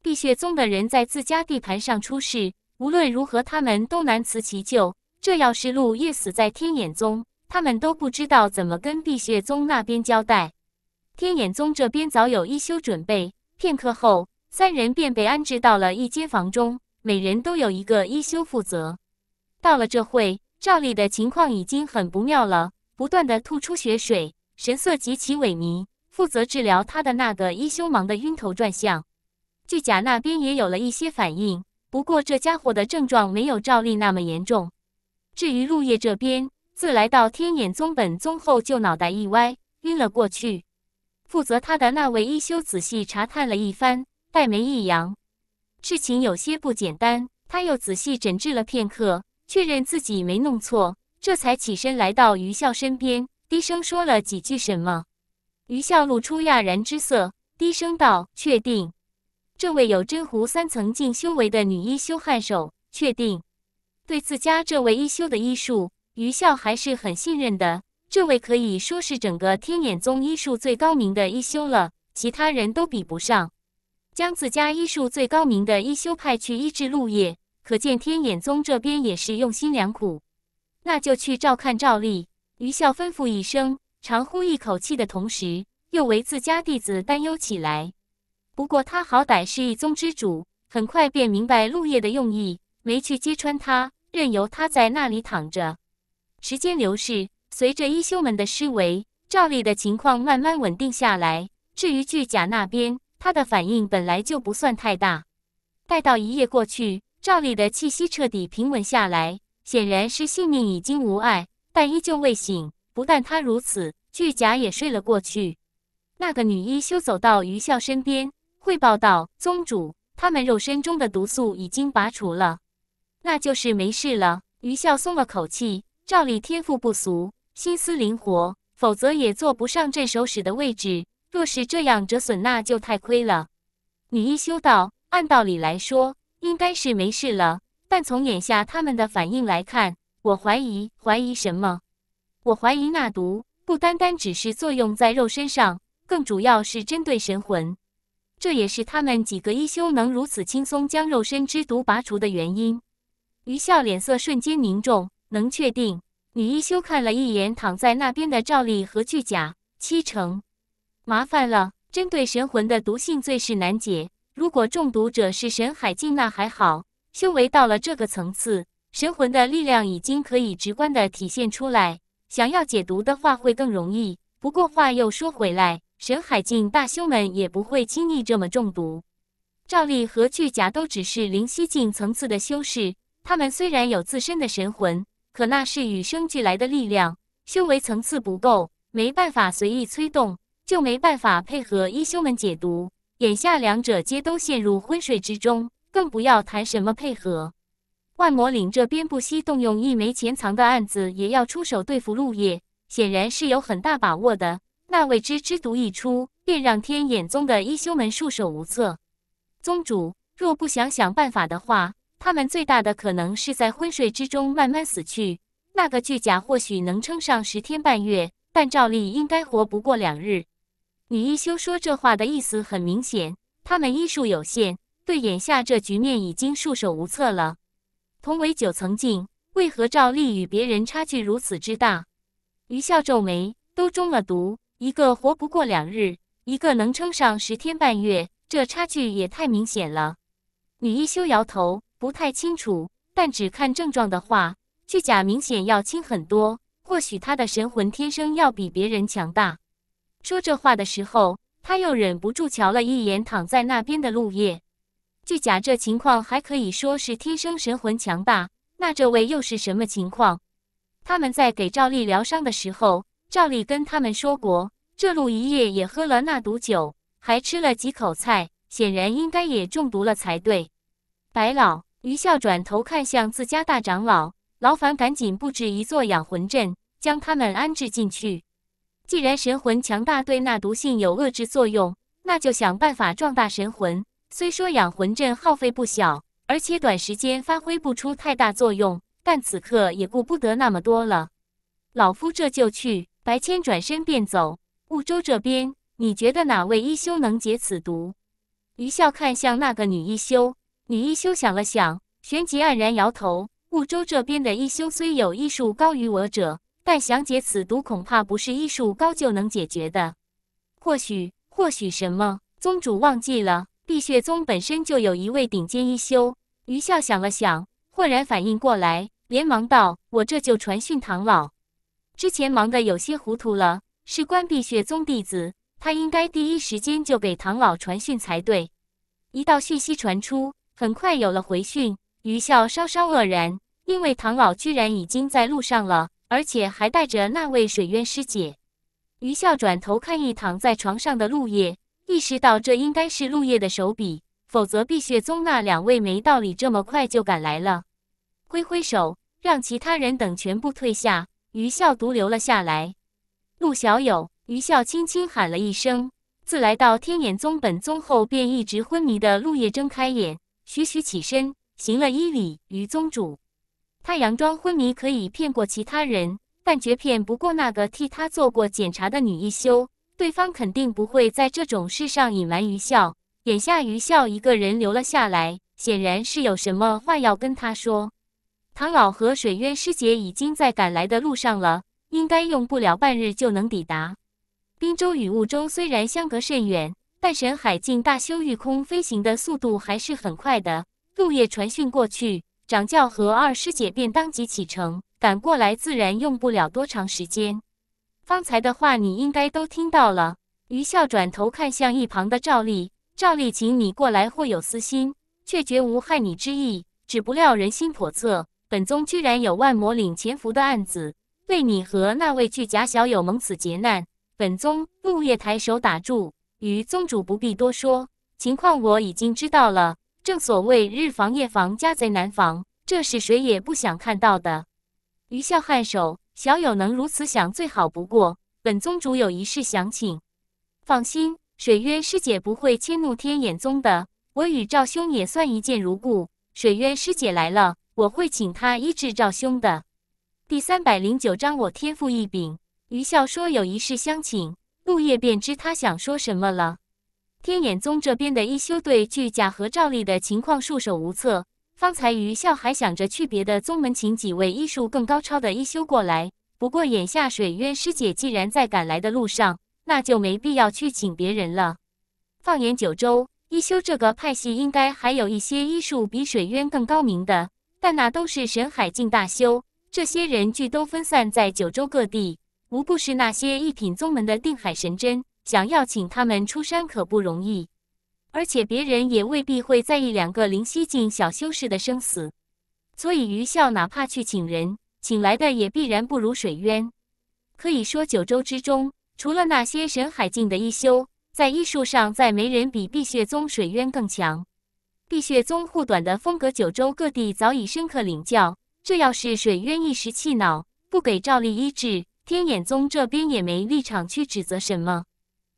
碧血宗的人在自家地盘上出事，无论如何他们都难辞其咎。这要是陆夜死在天眼宗，他们都不知道怎么跟碧血宗那边交代。天眼宗这边早有一休准备，片刻后三人便被安置到了一间房中，每人都有一个一休负责。到了这会，赵丽的情况已经很不妙了，不断的吐出血水，神色极其萎靡。负责治疗他的那个一休忙得晕头转向，巨甲那边也有了一些反应，不过这家伙的症状没有照例那么严重。至于陆叶这边，自来到天眼宗本宗后就脑袋一歪晕了过去。负责他的那位一休仔细查探了一番，黛眉一扬，事情有些不简单。他又仔细诊治了片刻，确认自己没弄错，这才起身来到余笑身边，低声说了几句什么。余笑露出讶然之色，低声道：“确定。”这位有真狐三层镜修为的女医修汉手，确定。”对自家这位医修的医术，余笑还是很信任的。这位可以说是整个天眼宗医术最高明的医修了，其他人都比不上。将自家医术最高明的一修派去医治陆夜，可见天眼宗这边也是用心良苦。那就去照看赵丽。”余笑吩咐一声。长呼一口气的同时，又为自家弟子担忧起来。不过他好歹是一宗之主，很快便明白陆叶的用意，没去揭穿他，任由他在那里躺着。时间流逝，随着一休们的施为，赵丽的情况慢慢稳定下来。至于巨甲那边，他的反应本来就不算太大。待到一夜过去，赵丽的气息彻底平稳下来，显然是性命已经无碍，但依旧未醒。不但他如此，巨甲也睡了过去。那个女医修走到余笑身边，汇报道：“宗主，他们肉身中的毒素已经拔除了，那就是没事了。”余笑松了口气。照例天赋不俗，心思灵活，否则也坐不上镇守使的位置。若是这样折损，那就太亏了。女医修道：“按道理来说，应该是没事了。但从眼下他们的反应来看，我怀疑……怀疑什么？我怀疑那毒。”不单单只是作用在肉身上，更主要是针对神魂。这也是他们几个一修能如此轻松将肉身之毒拔除的原因。余笑脸色瞬间凝重，能确定？女一修看了一眼躺在那边的赵丽和巨甲，七成。麻烦了，针对神魂的毒性最是难解。如果中毒者是神海境，那还好。修为到了这个层次，神魂的力量已经可以直观的体现出来。想要解毒的话会更容易，不过话又说回来，神海境大修们也不会轻易这么中毒。赵丽和巨甲都只是灵犀境层次的修士，他们虽然有自身的神魂，可那是与生俱来的力量，修为层次不够，没办法随意催动，就没办法配合一修们解毒。眼下两者皆都陷入昏睡之中，更不要谈什么配合。万魔岭这边不惜动用一枚潜藏的暗子，也要出手对付陆夜，显然是有很大把握的。那未知之毒一出，便让天眼宗的一休们束手无策。宗主若不想想办法的话，他们最大的可能是在昏睡之中慢慢死去。那个巨甲或许能撑上十天半月，但照例应该活不过两日。女一休说这话的意思很明显，他们医术有限，对眼下这局面已经束手无策了。同为九层镜，为何赵丽与别人差距如此之大？余笑皱眉，都中了毒，一个活不过两日，一个能撑上十天半月，这差距也太明显了。女医修摇头，不太清楚，但只看症状的话，巨甲明显要轻很多。或许他的神魂天生要比别人强大。说这话的时候，他又忍不住瞧了一眼躺在那边的陆叶。据甲，这情况还可以说是天生神魂强大。那这位又是什么情况？他们在给赵丽疗伤的时候，赵丽跟他们说过，这陆一夜也喝了那毒酒，还吃了几口菜，显然应该也中毒了才对。白老，余笑转头看向自家大长老，劳烦赶紧布置一座养魂阵，将他们安置进去。既然神魂强大对那毒性有遏制作用，那就想办法壮大神魂。虽说养魂阵耗费不小，而且短时间发挥不出太大作用，但此刻也顾不得那么多了。老夫这就去。白谦转身便走。雾州这边，你觉得哪位医修能解此毒？余笑看向那个女医修，女医修想了想，旋即黯然摇头。雾州这边的一修虽有医术高于我者，但想解此毒，恐怕不是医术高就能解决的。或许，或许什么？宗主忘记了。碧血宗本身就有一位顶尖一修，余笑想了想，豁然反应过来，连忙道：“我这就传讯唐老，之前忙得有些糊涂了，是关碧血宗弟子，他应该第一时间就给唐老传讯才对。”一道讯息传出，很快有了回讯，余笑稍稍愕然，因为唐老居然已经在路上了，而且还带着那位水渊师姐。余笑转头看一躺在床上的陆野。意识到这应该是陆叶的手笔，否则碧血宗那两位没道理这么快就赶来了。挥挥手，让其他人等全部退下，余笑独留了下来。陆小友，余笑轻轻喊了一声。自来到天眼宗本宗后，便一直昏迷的陆叶睁开眼，徐徐起身，行了一礼：“余宗主。”他佯装昏迷，可以骗过其他人，但绝骗不过那个替他做过检查的女一修。对方肯定不会在这种事上隐瞒余笑。眼下余笑一个人留了下来，显然是有什么话要跟他说。唐老和水渊师姐已经在赶来的路上了，应该用不了半日就能抵达。滨州与雾中虽然相隔甚远，但神海境大修御空飞行的速度还是很快的。入夜传讯过去，掌教和二师姐便当即启程赶过来，自然用不了多长时间。方才的话你应该都听到了。余笑转头看向一旁的赵丽，赵丽请你过来或有私心，却绝无害你之意。只不料人心叵测，本宗居然有万魔岭潜伏的案子，为你和那位巨贾小友蒙此劫难。本宗陆叶抬手打住，于宗主不必多说，情况我已经知道了。正所谓日防夜防，家贼难防，这是谁也不想看到的。余笑颔首。小友能如此想，最好不过。本宗主有一事想请，放心，水渊师姐不会迁怒天眼宗的。我与赵兄也算一见如故，水渊师姐来了，我会请她医治赵兄的。第三百零九章，我天赋异禀。余笑说有一事相请，陆叶便知他想说什么了。天眼宗这边的一休对巨甲和赵丽的情况束手无策。方才余笑还想着去别的宗门请几位医术更高超的医修过来，不过眼下水渊师姐既然在赶来的路上，那就没必要去请别人了。放眼九州，医修这个派系应该还有一些医术比水渊更高明的，但那都是神海境大修，这些人俱都分散在九州各地，无不是那些一品宗门的定海神针，想要请他们出山可不容易。而且别人也未必会在意两个灵犀境小修士的生死，所以余笑哪怕去请人，请来的也必然不如水渊。可以说九州之中，除了那些神海境的一修，在医术上再没人比碧血宗水渊更强。碧血宗护短的风格，九州各地早已深刻领教。这要是水渊一时气恼，不给照例医治，天眼宗这边也没立场去指责什么。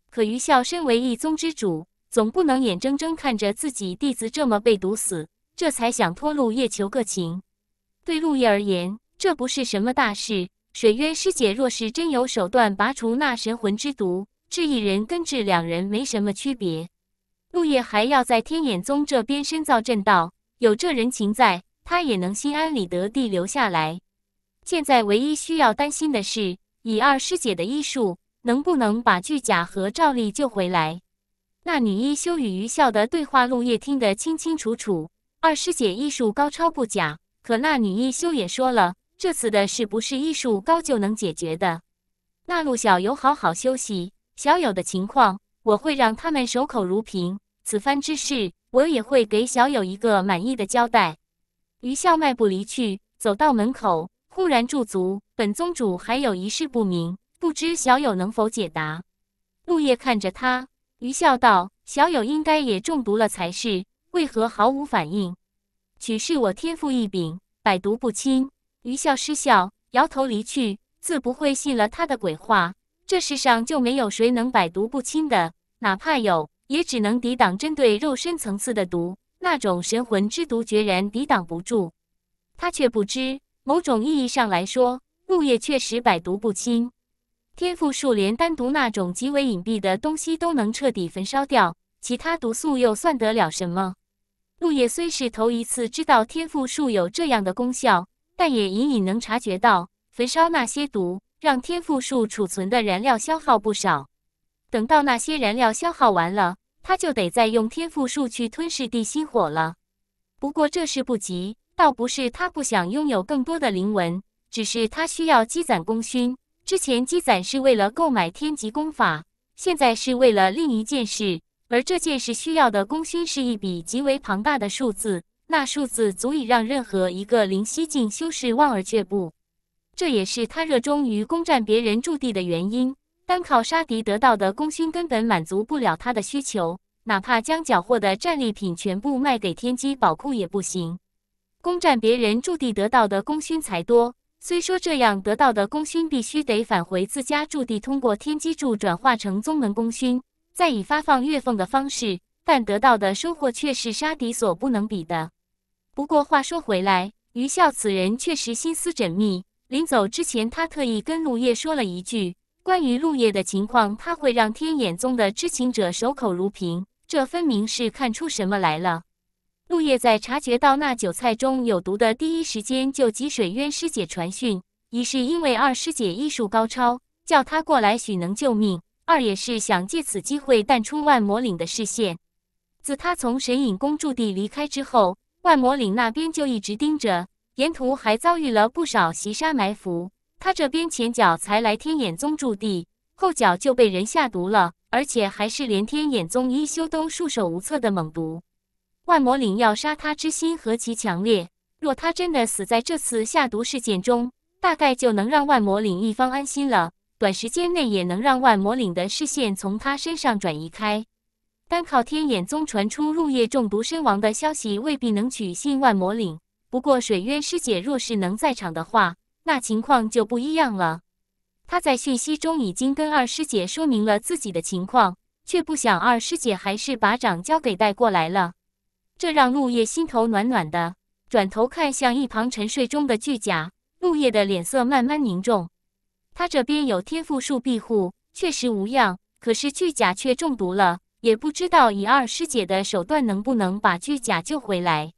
可余笑身为一宗之主。总不能眼睁睁看着自己弟子这么被毒死，这才想托陆叶求个情。对陆叶而言，这不是什么大事。水渊师姐若是真有手段拔除那神魂之毒，治一人跟治两人没什么区别。陆叶还要在天眼宗这边深造正道，有这人情在，他也能心安理得地留下来。现在唯一需要担心的是，以二师姐的医术，能不能把巨甲和赵丽救回来？那女医修与余笑的对话录，叶听得清清楚楚。二师姐医术高超不假，可那女医修也说了，这次的事不是医术高就能解决的。那陆小友好好休息，小友的情况我会让他们守口如瓶。此番之事，我也会给小友一个满意的交代。余笑迈步离去，走到门口，忽然驻足。本宗主还有一事不明，不知小友能否解答？陆叶看着他。余笑道：“小友应该也中毒了才是，为何毫无反应？”“许是我天赋异禀，百毒不侵。”余笑失笑，摇头离去，自不会信了他的鬼话。这世上就没有谁能百毒不侵的，哪怕有，也只能抵挡针对肉身层次的毒，那种神魂之毒，决然抵挡不住。他却不知，某种意义上来说，木叶确实百毒不侵。天赋树连单独那种极为隐蔽的东西都能彻底焚烧掉，其他毒素又算得了什么？陆叶虽是头一次知道天赋树有这样的功效，但也隐隐能察觉到，焚烧那些毒，让天赋树储存的燃料消耗不少。等到那些燃料消耗完了，他就得再用天赋树去吞噬地心火了。不过这事不急，倒不是他不想拥有更多的灵魂，只是他需要积攒功勋。之前积攒是为了购买天级功法，现在是为了另一件事，而这件事需要的功勋是一笔极为庞大的数字，那数字足以让任何一个灵犀境修士望而却步。这也是他热衷于攻占别人驻地的原因。单靠杀敌得到的功勋根本满足不了他的需求，哪怕将缴获的战利品全部卖给天机宝库也不行。攻占别人驻地得到的功勋才多。虽说这样得到的功勋必须得返回自家驻地，通过天机柱转化成宗门功勋，再以发放月俸的方式，但得到的收获却是杀敌所不能比的。不过话说回来，余笑此人确实心思缜密，临走之前他特意跟陆叶说了一句，关于陆叶的情况，他会让天眼宗的知情者守口如瓶。这分明是看出什么来了。陆叶在察觉到那酒菜中有毒的第一时间，就给水渊师姐传讯，一是因为二师姐医术高超，叫她过来许能救命；二也是想借此机会淡出万魔岭的视线。自他从神隐宫驻地离开之后，万魔岭那边就一直盯着，沿途还遭遇了不少袭杀埋伏。他这边前脚才来天眼宗驻地，后脚就被人下毒了，而且还是连天眼宗一修都束手无策的猛毒。万魔岭要杀他之心何其强烈！若他真的死在这次下毒事件中，大概就能让万魔岭一方安心了，短时间内也能让万魔岭的视线从他身上转移开。单靠天眼宗传出入夜中毒身亡的消息，未必能取信万魔岭。不过水渊师姐若是能在场的话，那情况就不一样了。他在讯息中已经跟二师姐说明了自己的情况，却不想二师姐还是把掌交给带过来了。这让陆叶心头暖暖的，转头看向一旁沉睡中的巨甲。陆叶的脸色慢慢凝重，他这边有天赋树庇护，确实无恙。可是巨甲却中毒了，也不知道以二师姐的手段能不能把巨甲救回来。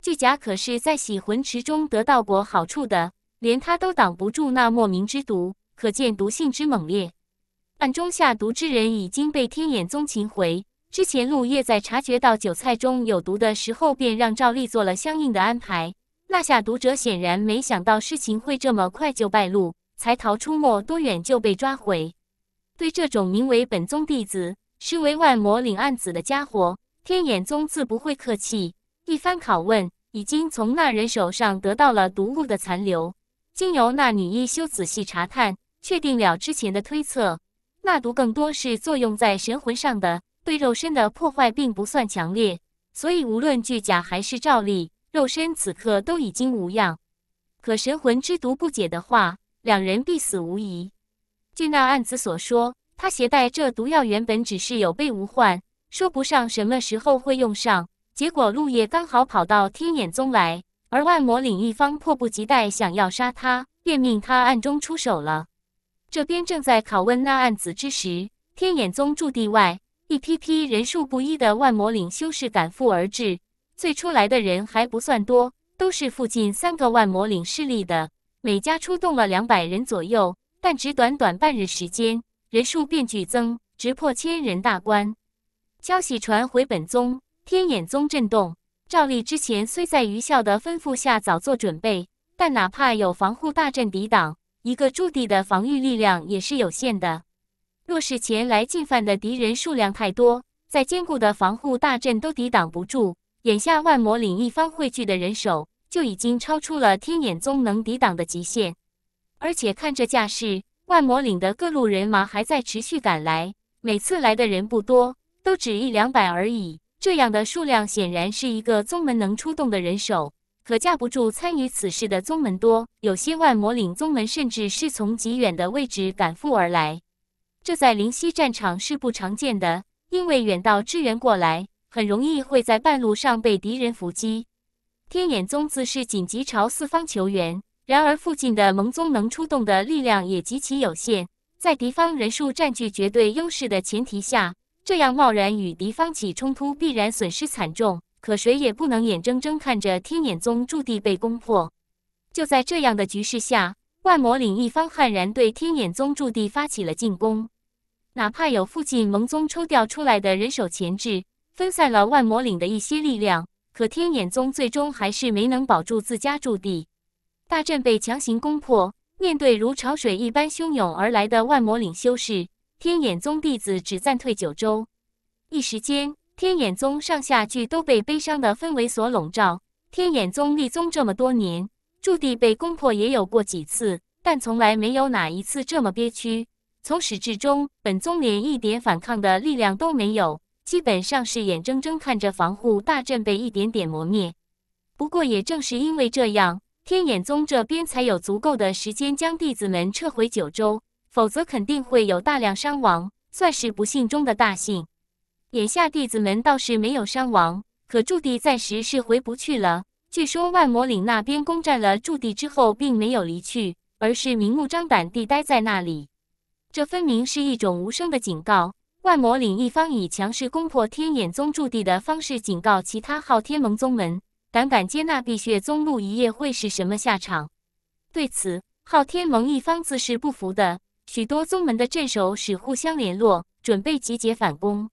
巨甲可是在洗魂池中得到过好处的，连他都挡不住那莫名之毒，可见毒性之猛烈。暗中下毒之人已经被天眼宗擒回。之前陆叶在察觉到韭菜中有毒的时候，便让赵丽做了相应的安排。那下毒者显然没想到事情会这么快就败露，才逃出没多远就被抓回。对这种名为本宗弟子，实为万魔领案子的家伙，天眼宗自不会客气。一番拷问，已经从那人手上得到了毒物的残留。经由那女医修仔细查探，确定了之前的推测，那毒更多是作用在神魂上的。对肉身的破坏并不算强烈，所以无论巨甲还是赵立，肉身此刻都已经无恙。可神魂之毒不解的话，两人必死无疑。据那案子所说，他携带这毒药原本只是有备无患，说不上什么时候会用上。结果陆夜刚好跑到天眼宗来，而万魔岭一方迫不及待想要杀他，便命他暗中出手了。这边正在拷问那案子之时，天眼宗驻地外。一批批人数不一的万魔岭修士赶赴而至，最初来的人还不算多，都是附近三个万魔岭势力的，每家出动了两百人左右。但只短短半日时间，人数便剧增，直破千人大关。消息传回本宗，天眼宗震动。照例之前虽在余校的吩咐下早做准备，但哪怕有防护大阵抵挡，一个驻地的防御力量也是有限的。若是前来进犯的敌人数量太多，在坚固的防护大阵都抵挡不住。眼下万魔岭一方汇聚的人手就已经超出了天眼宗能抵挡的极限。而且看这架势，万魔岭的各路人马还在持续赶来，每次来的人不多，都只一两百而已。这样的数量显然是一个宗门能出动的人手，可架不住参与此事的宗门多，有些万魔岭宗门甚至是从极远的位置赶赴而来。这在灵溪战场是不常见的，因为远道支援过来，很容易会在半路上被敌人伏击。天眼宗自是紧急朝四方求援，然而附近的盟宗能出动的力量也极其有限。在敌方人数占据绝对优势的前提下，这样贸然与敌方起冲突，必然损失惨重。可谁也不能眼睁睁看着天眼宗驻地被攻破。就在这样的局势下，万魔岭一方悍然对天眼宗驻地发起了进攻。哪怕有附近盟宗抽调出来的人手前置，分散了万魔岭的一些力量，可天眼宗最终还是没能保住自家驻地，大阵被强行攻破。面对如潮水一般汹涌而来的万魔岭修士，天眼宗弟子只暂退九州。一时间，天眼宗上下俱都被悲伤的氛围所笼罩。天眼宗立宗这么多年，驻地被攻破也有过几次，但从来没有哪一次这么憋屈。从始至终，本宗连一点反抗的力量都没有，基本上是眼睁睁看着防护大阵被一点点磨灭。不过也正是因为这样，天眼宗这边才有足够的时间将弟子们撤回九州，否则肯定会有大量伤亡，算是不幸中的大幸。眼下弟子们倒是没有伤亡，可驻地暂时是回不去了。据说万魔岭那边攻占了驻地之后，并没有离去，而是明目张胆地待在那里。这分明是一种无声的警告。万魔岭一方以强势攻破天眼宗驻地的方式警告其他昊天盟宗门，胆敢接纳碧血宗陆一夜会是什么下场？对此，昊天盟一方自是不服的。许多宗门的镇守使互相联络，准备集结反攻。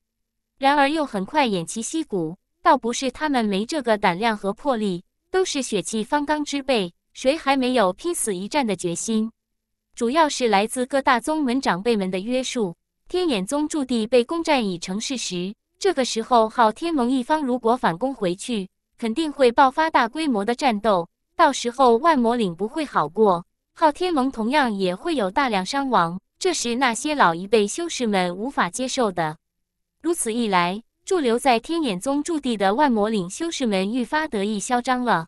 然而，又很快偃旗息鼓。倒不是他们没这个胆量和魄力，都是血气方刚之辈，谁还没有拼死一战的决心？主要是来自各大宗门长辈们的约束。天眼宗驻地被攻占已成事实，这个时候昊天盟一方如果反攻回去，肯定会爆发大规模的战斗，到时候万魔岭不会好过，昊天盟同样也会有大量伤亡。这是那些老一辈修士们无法接受的。如此一来，驻留在天眼宗驻地的万魔岭修士们愈发得意嚣张了。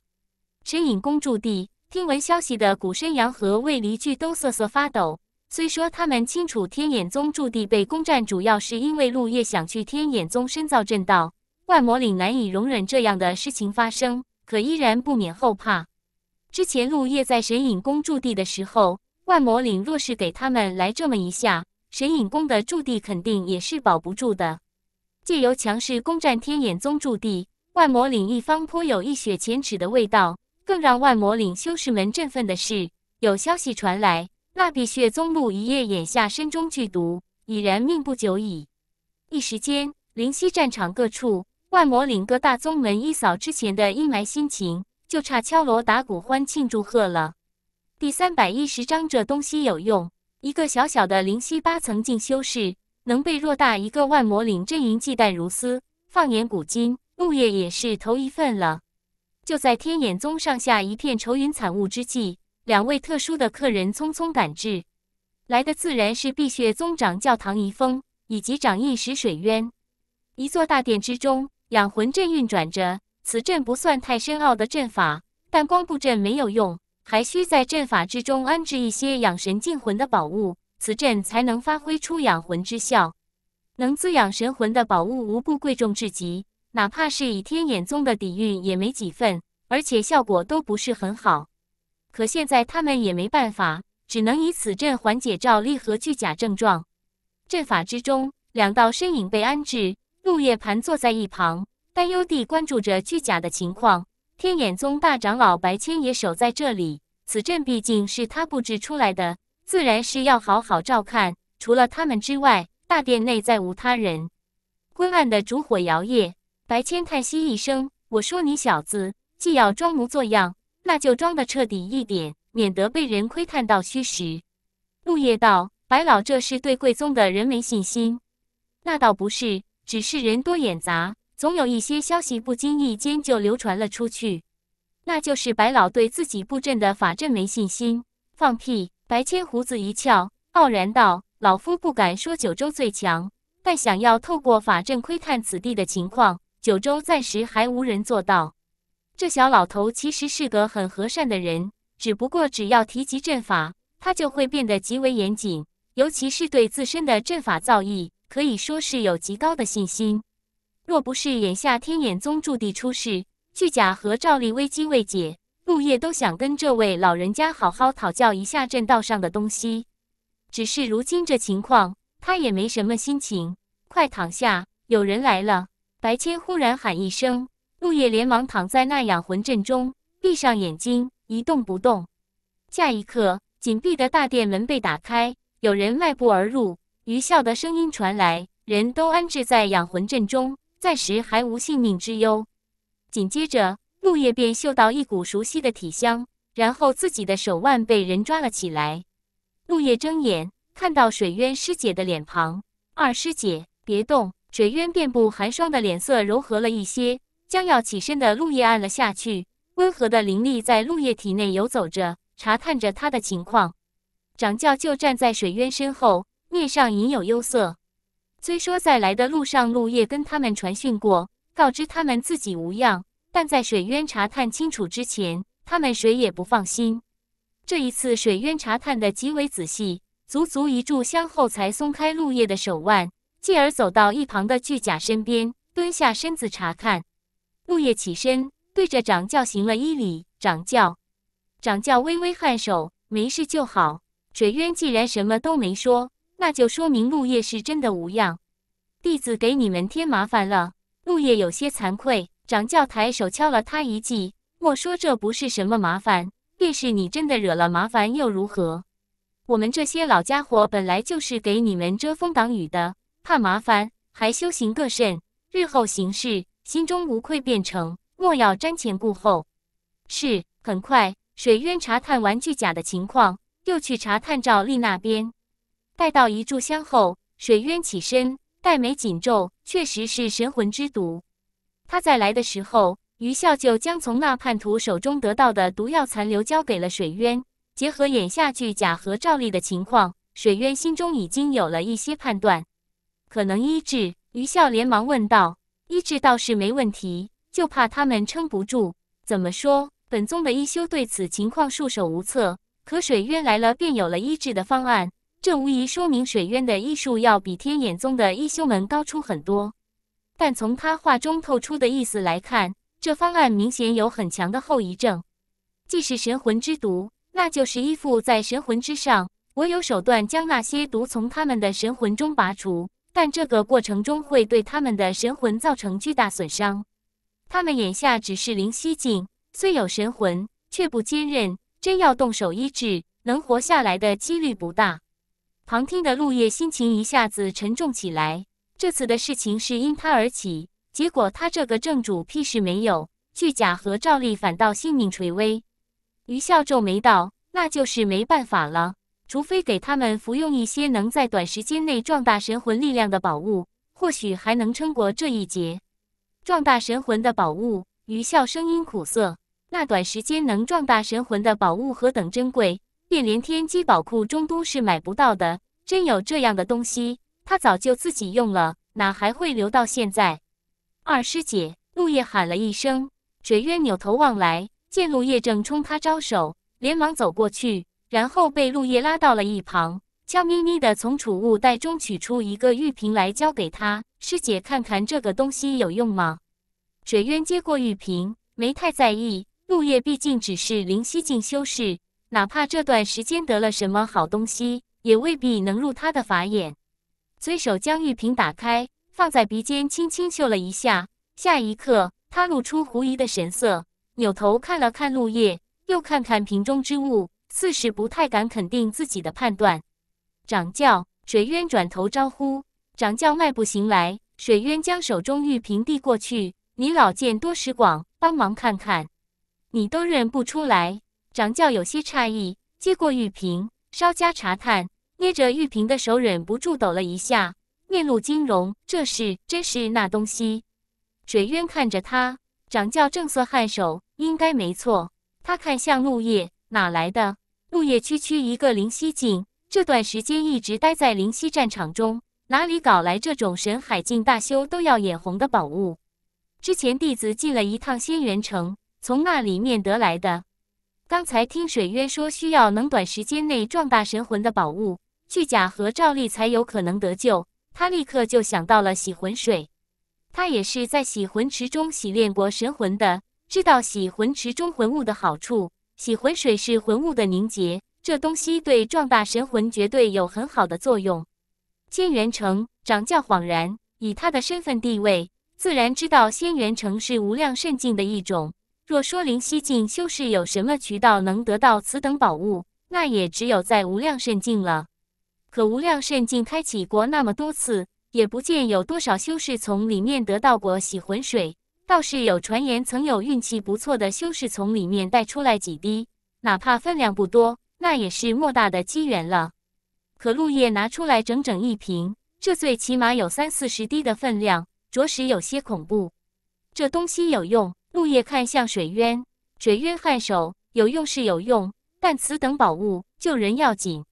神隐宫驻地。听闻消息的古深阳和魏离俱都瑟瑟发抖。虽说他们清楚天眼宗驻地被攻占，主要是因为陆叶想去天眼宗深造正道，万魔岭难以容忍这样的事情发生，可依然不免后怕。之前陆叶在神隐宫驻地的时候，万魔岭若是给他们来这么一下，神隐宫的驻地肯定也是保不住的。借由强势攻占天眼宗驻地，万魔岭一方颇有一雪前耻的味道。更让万魔岭修士们振奋的是，有消息传来，那碧血宗陆一夜眼下身中剧毒，已然命不久矣。一时间，灵溪战场各处，万魔岭各大宗门一扫之前的阴霾心情，就差敲锣打鼓欢庆祝贺了。第三百一十章，这东西有用。一个小小的灵犀八层境修士，能被偌大一个万魔岭阵营忌惮如斯，放眼古今，陆叶也是头一份了。就在天眼宗上下一片愁云惨雾之际，两位特殊的客人匆匆赶至，来的自然是碧血宗长教唐一峰以及掌印使水渊。一座大殿之中，养魂阵运转着。此阵不算太深奥的阵法，但光布阵没有用，还需在阵法之中安置一些养神静魂的宝物，此阵才能发挥出养魂之效。能滋养神魂的宝物，无不贵重至极。哪怕是以天眼宗的底蕴也没几份，而且效果都不是很好。可现在他们也没办法，只能以此阵缓解赵丽和巨甲症状。阵法之中，两道身影被安置，陆叶盘坐在一旁，担忧地关注着巨甲的情况。天眼宗大长老白千也守在这里，此阵毕竟是他布置出来的，自然是要好好照看。除了他们之外，大殿内再无他人。昏暗的烛火摇曳。白谦叹息一声：“我说你小子，既要装模作样，那就装得彻底一点，免得被人窥探到虚实。”陆叶道：“白老，这是对贵宗的人没信心？”“那倒不是，只是人多眼杂，总有一些消息不经意间就流传了出去。”“那就是白老对自己布阵的法阵没信心？”“放屁！”白谦胡子一翘，傲然道：“老夫不敢说九州最强，但想要透过法阵窥探此地的情况。”九州暂时还无人做到。这小老头其实是个很和善的人，只不过只要提及阵法，他就会变得极为严谨，尤其是对自身的阵法造诣，可以说是有极高的信心。若不是眼下天眼宗驻地出事，巨甲和赵立危机未解，陆叶都想跟这位老人家好好讨教一下阵道上的东西。只是如今这情况，他也没什么心情。快躺下，有人来了。白千忽然喊一声，陆叶连忙躺在那养魂阵中，闭上眼睛，一动不动。下一刻，紧闭的大殿门被打开，有人迈步而入，余笑的声音传来：“人都安置在养魂阵中，暂时还无性命之忧。”紧接着，陆叶便嗅到一股熟悉的体香，然后自己的手腕被人抓了起来。陆叶睁眼，看到水渊师姐的脸庞：“二师姐，别动。”水渊遍布寒霜的脸色柔和了一些，将要起身的陆叶按了下去。温和的灵力在陆叶体内游走着，查探着他的情况。掌教就站在水渊身后，面上隐有忧色。虽说在来的路上，陆叶跟他们传讯过，告知他们自己无恙，但在水渊查探清楚之前，他们谁也不放心。这一次，水渊查探的极为仔细，足足一炷香后才松开陆叶的手腕。继而走到一旁的巨甲身边，蹲下身子查看。陆叶起身，对着掌教行了一礼。掌教，掌教微微颔首，没事就好。水渊既然什么都没说，那就说明陆烨是真的无恙。弟子给你们添麻烦了。陆烨有些惭愧。掌教抬手敲了他一记：“莫说这不是什么麻烦，便是你真的惹了麻烦又如何？我们这些老家伙本来就是给你们遮风挡雨的。”怕麻烦，还修行个甚？日后行事，心中无愧便成。莫要瞻前顾后。是，很快，水渊查探完巨甲的情况，又去查探赵丽那边。待到一炷香后，水渊起身，戴眉紧皱，确实是神魂之毒。他在来的时候，余笑就将从那叛徒手中得到的毒药残留交给了水渊。结合眼下巨甲和赵丽的情况，水渊心中已经有了一些判断。可能医治？余笑连忙问道：“医治倒是没问题，就怕他们撑不住。”怎么说？本宗的一修对此情况束手无策。可水渊来了，便有了医治的方案。这无疑说明水渊的医术要比天眼宗的医修们高出很多。但从他话中透出的意思来看，这方案明显有很强的后遗症。既是神魂之毒，那就是依附在神魂之上。我有手段将那些毒从他们的神魂中拔除。但这个过程中会对他们的神魂造成巨大损伤。他们眼下只是灵犀境，虽有神魂，却不坚韧。真要动手医治，能活下来的几率不大。旁听的陆叶心情一下子沉重起来。这次的事情是因他而起，结果他这个正主屁事没有，巨甲和赵丽反倒性命垂危。余笑皱眉道：“那就是没办法了。”除非给他们服用一些能在短时间内壮大神魂力量的宝物，或许还能撑过这一劫。壮大神魂的宝物，余笑声音苦涩。那短时间能壮大神魂的宝物何等珍贵，便连天机宝库中都是买不到的。真有这样的东西，他早就自己用了，哪还会留到现在？二师姐，陆叶喊了一声，水月扭头望来，见陆叶正冲他招手，连忙走过去。然后被陆叶拉到了一旁，悄咪咪的从储物袋中取出一个玉瓶来，交给他师姐看看这个东西有用吗？水渊接过玉瓶，没太在意。陆叶毕竟只是灵溪境修士，哪怕这段时间得了什么好东西，也未必能入他的法眼。随手将玉瓶打开，放在鼻尖轻轻嗅了一下，下一刻他露出狐疑的神色，扭头看了看陆叶，又看看瓶中之物。似是不太敢肯定自己的判断。掌教水渊转头招呼掌教，迈步行来。水渊将手中玉瓶递过去：“你老见多识广，帮忙看看，你都认不出来。”掌教有些诧异，接过玉瓶，稍加查探，捏着玉瓶的手忍不住抖了一下，面露惊容：“这是，真是那东西。”水渊看着他，掌教正色颔首：“应该没错。”他看向陆叶：“哪来的？”陆夜区区一个灵溪境，这段时间一直待在灵溪战场中，哪里搞来这种神海境大修都要眼红的宝物？之前弟子进了一趟仙元城，从那里面得来的。刚才听水渊说，需要能短时间内壮大神魂的宝物，巨甲和赵丽才有可能得救。他立刻就想到了洗魂水，他也是在洗魂池中洗练过神魂的，知道洗魂池中魂物的好处。洗魂水是魂物的凝结，这东西对壮大神魂绝对有很好的作用。仙元城掌教恍然，以他的身份地位，自然知道仙元城是无量圣境的一种。若说灵犀境修士有什么渠道能得到此等宝物，那也只有在无量圣境了。可无量圣境开启过那么多次，也不见有多少修士从里面得到过洗魂水。倒是有传言，曾有运气不错的修士从里面带出来几滴，哪怕分量不多，那也是莫大的机缘了。可陆叶拿出来整整一瓶，这最起码有三四十滴的分量，着实有些恐怖。这东西有用，陆叶看向水渊，水渊颔首，有用是有用，但此等宝物救人要紧。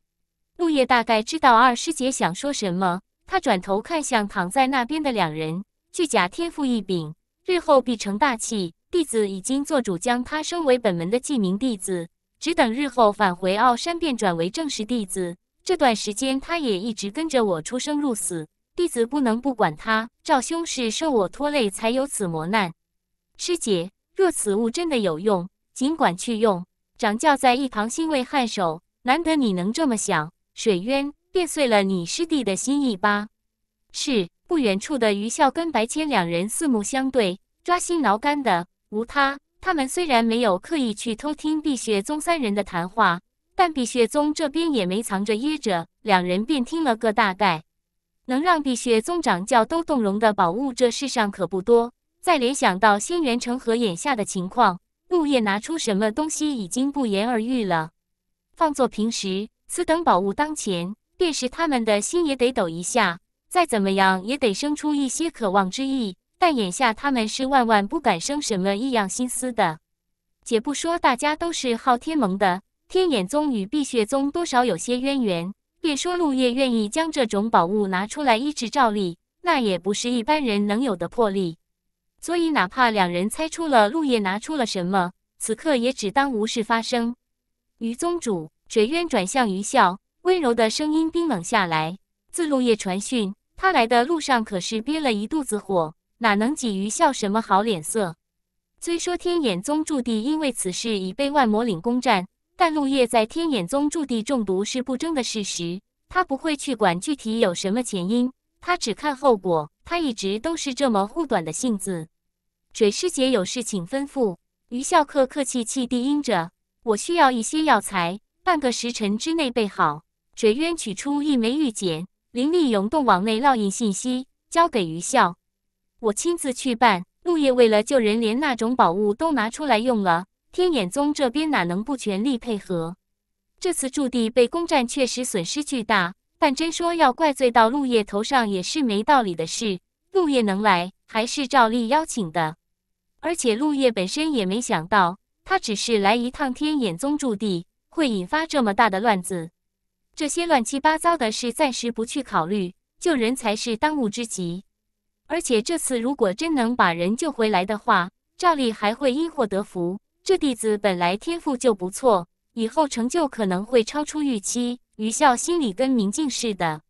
陆叶大概知道二师姐想说什么，他转头看向躺在那边的两人，巨甲天赋异禀。日后必成大器，弟子已经做主将他升为本门的记名弟子，只等日后返回傲山便转为正式弟子。这段时间他也一直跟着我出生入死，弟子不能不管他。赵兄是受我拖累才有此磨难，师姐，若此物真的有用，尽管去用。掌教在一旁欣慰颔首，难得你能这么想。水渊，便遂了你师弟的心意吧。是。不远处的余笑跟白谦两人四目相对，抓心挠肝的无他，他们虽然没有刻意去偷听碧血宗三人的谈话，但碧血宗这边也没藏着掖着，两人便听了个大概。能让碧血宗掌教都动容的宝物，这世上可不多。再联想到仙元城和眼下的情况，陆叶拿出什么东西已经不言而喻了。放作平时，此等宝物当前，便是他们的心也得抖一下。再怎么样也得生出一些渴望之意，但眼下他们是万万不敢生什么异样心思的。且不说大家都是昊天盟的，天眼宗与碧血宗多少有些渊源，便说陆叶愿意将这种宝物拿出来医治赵丽，那也不是一般人能有的魄力。所以哪怕两人猜出了陆叶拿出了什么，此刻也只当无事发生。于宗主，水渊转向于笑，温柔的声音冰冷下来，自陆叶传讯。他来的路上可是憋了一肚子火，哪能给于笑什么好脸色？虽说天眼宗驻地因为此事已被万魔岭攻占，但陆叶在天眼宗驻地中毒是不争的事实。他不会去管具体有什么前因，他只看后果。他一直都是这么护短的性子。水师姐有事请吩咐。于笑客客气气地应着：“我需要一些药材，半个时辰之内备好。”水渊取出一枚玉简。灵力涌动，网内烙印信息，交给余笑。我亲自去办。陆叶为了救人，连那种宝物都拿出来用了。天眼宗这边哪能不全力配合？这次驻地被攻占，确实损失巨大。但真说要怪罪到陆叶头上，也是没道理的事。陆叶能来，还是照例邀请的。而且陆叶本身也没想到，他只是来一趟天眼宗驻地，会引发这么大的乱子。这些乱七八糟的事暂时不去考虑，救人才是当务之急。而且这次如果真能把人救回来的话，照例还会因祸得福。这弟子本来天赋就不错，以后成就可能会超出预期。余笑心里跟明镜似的。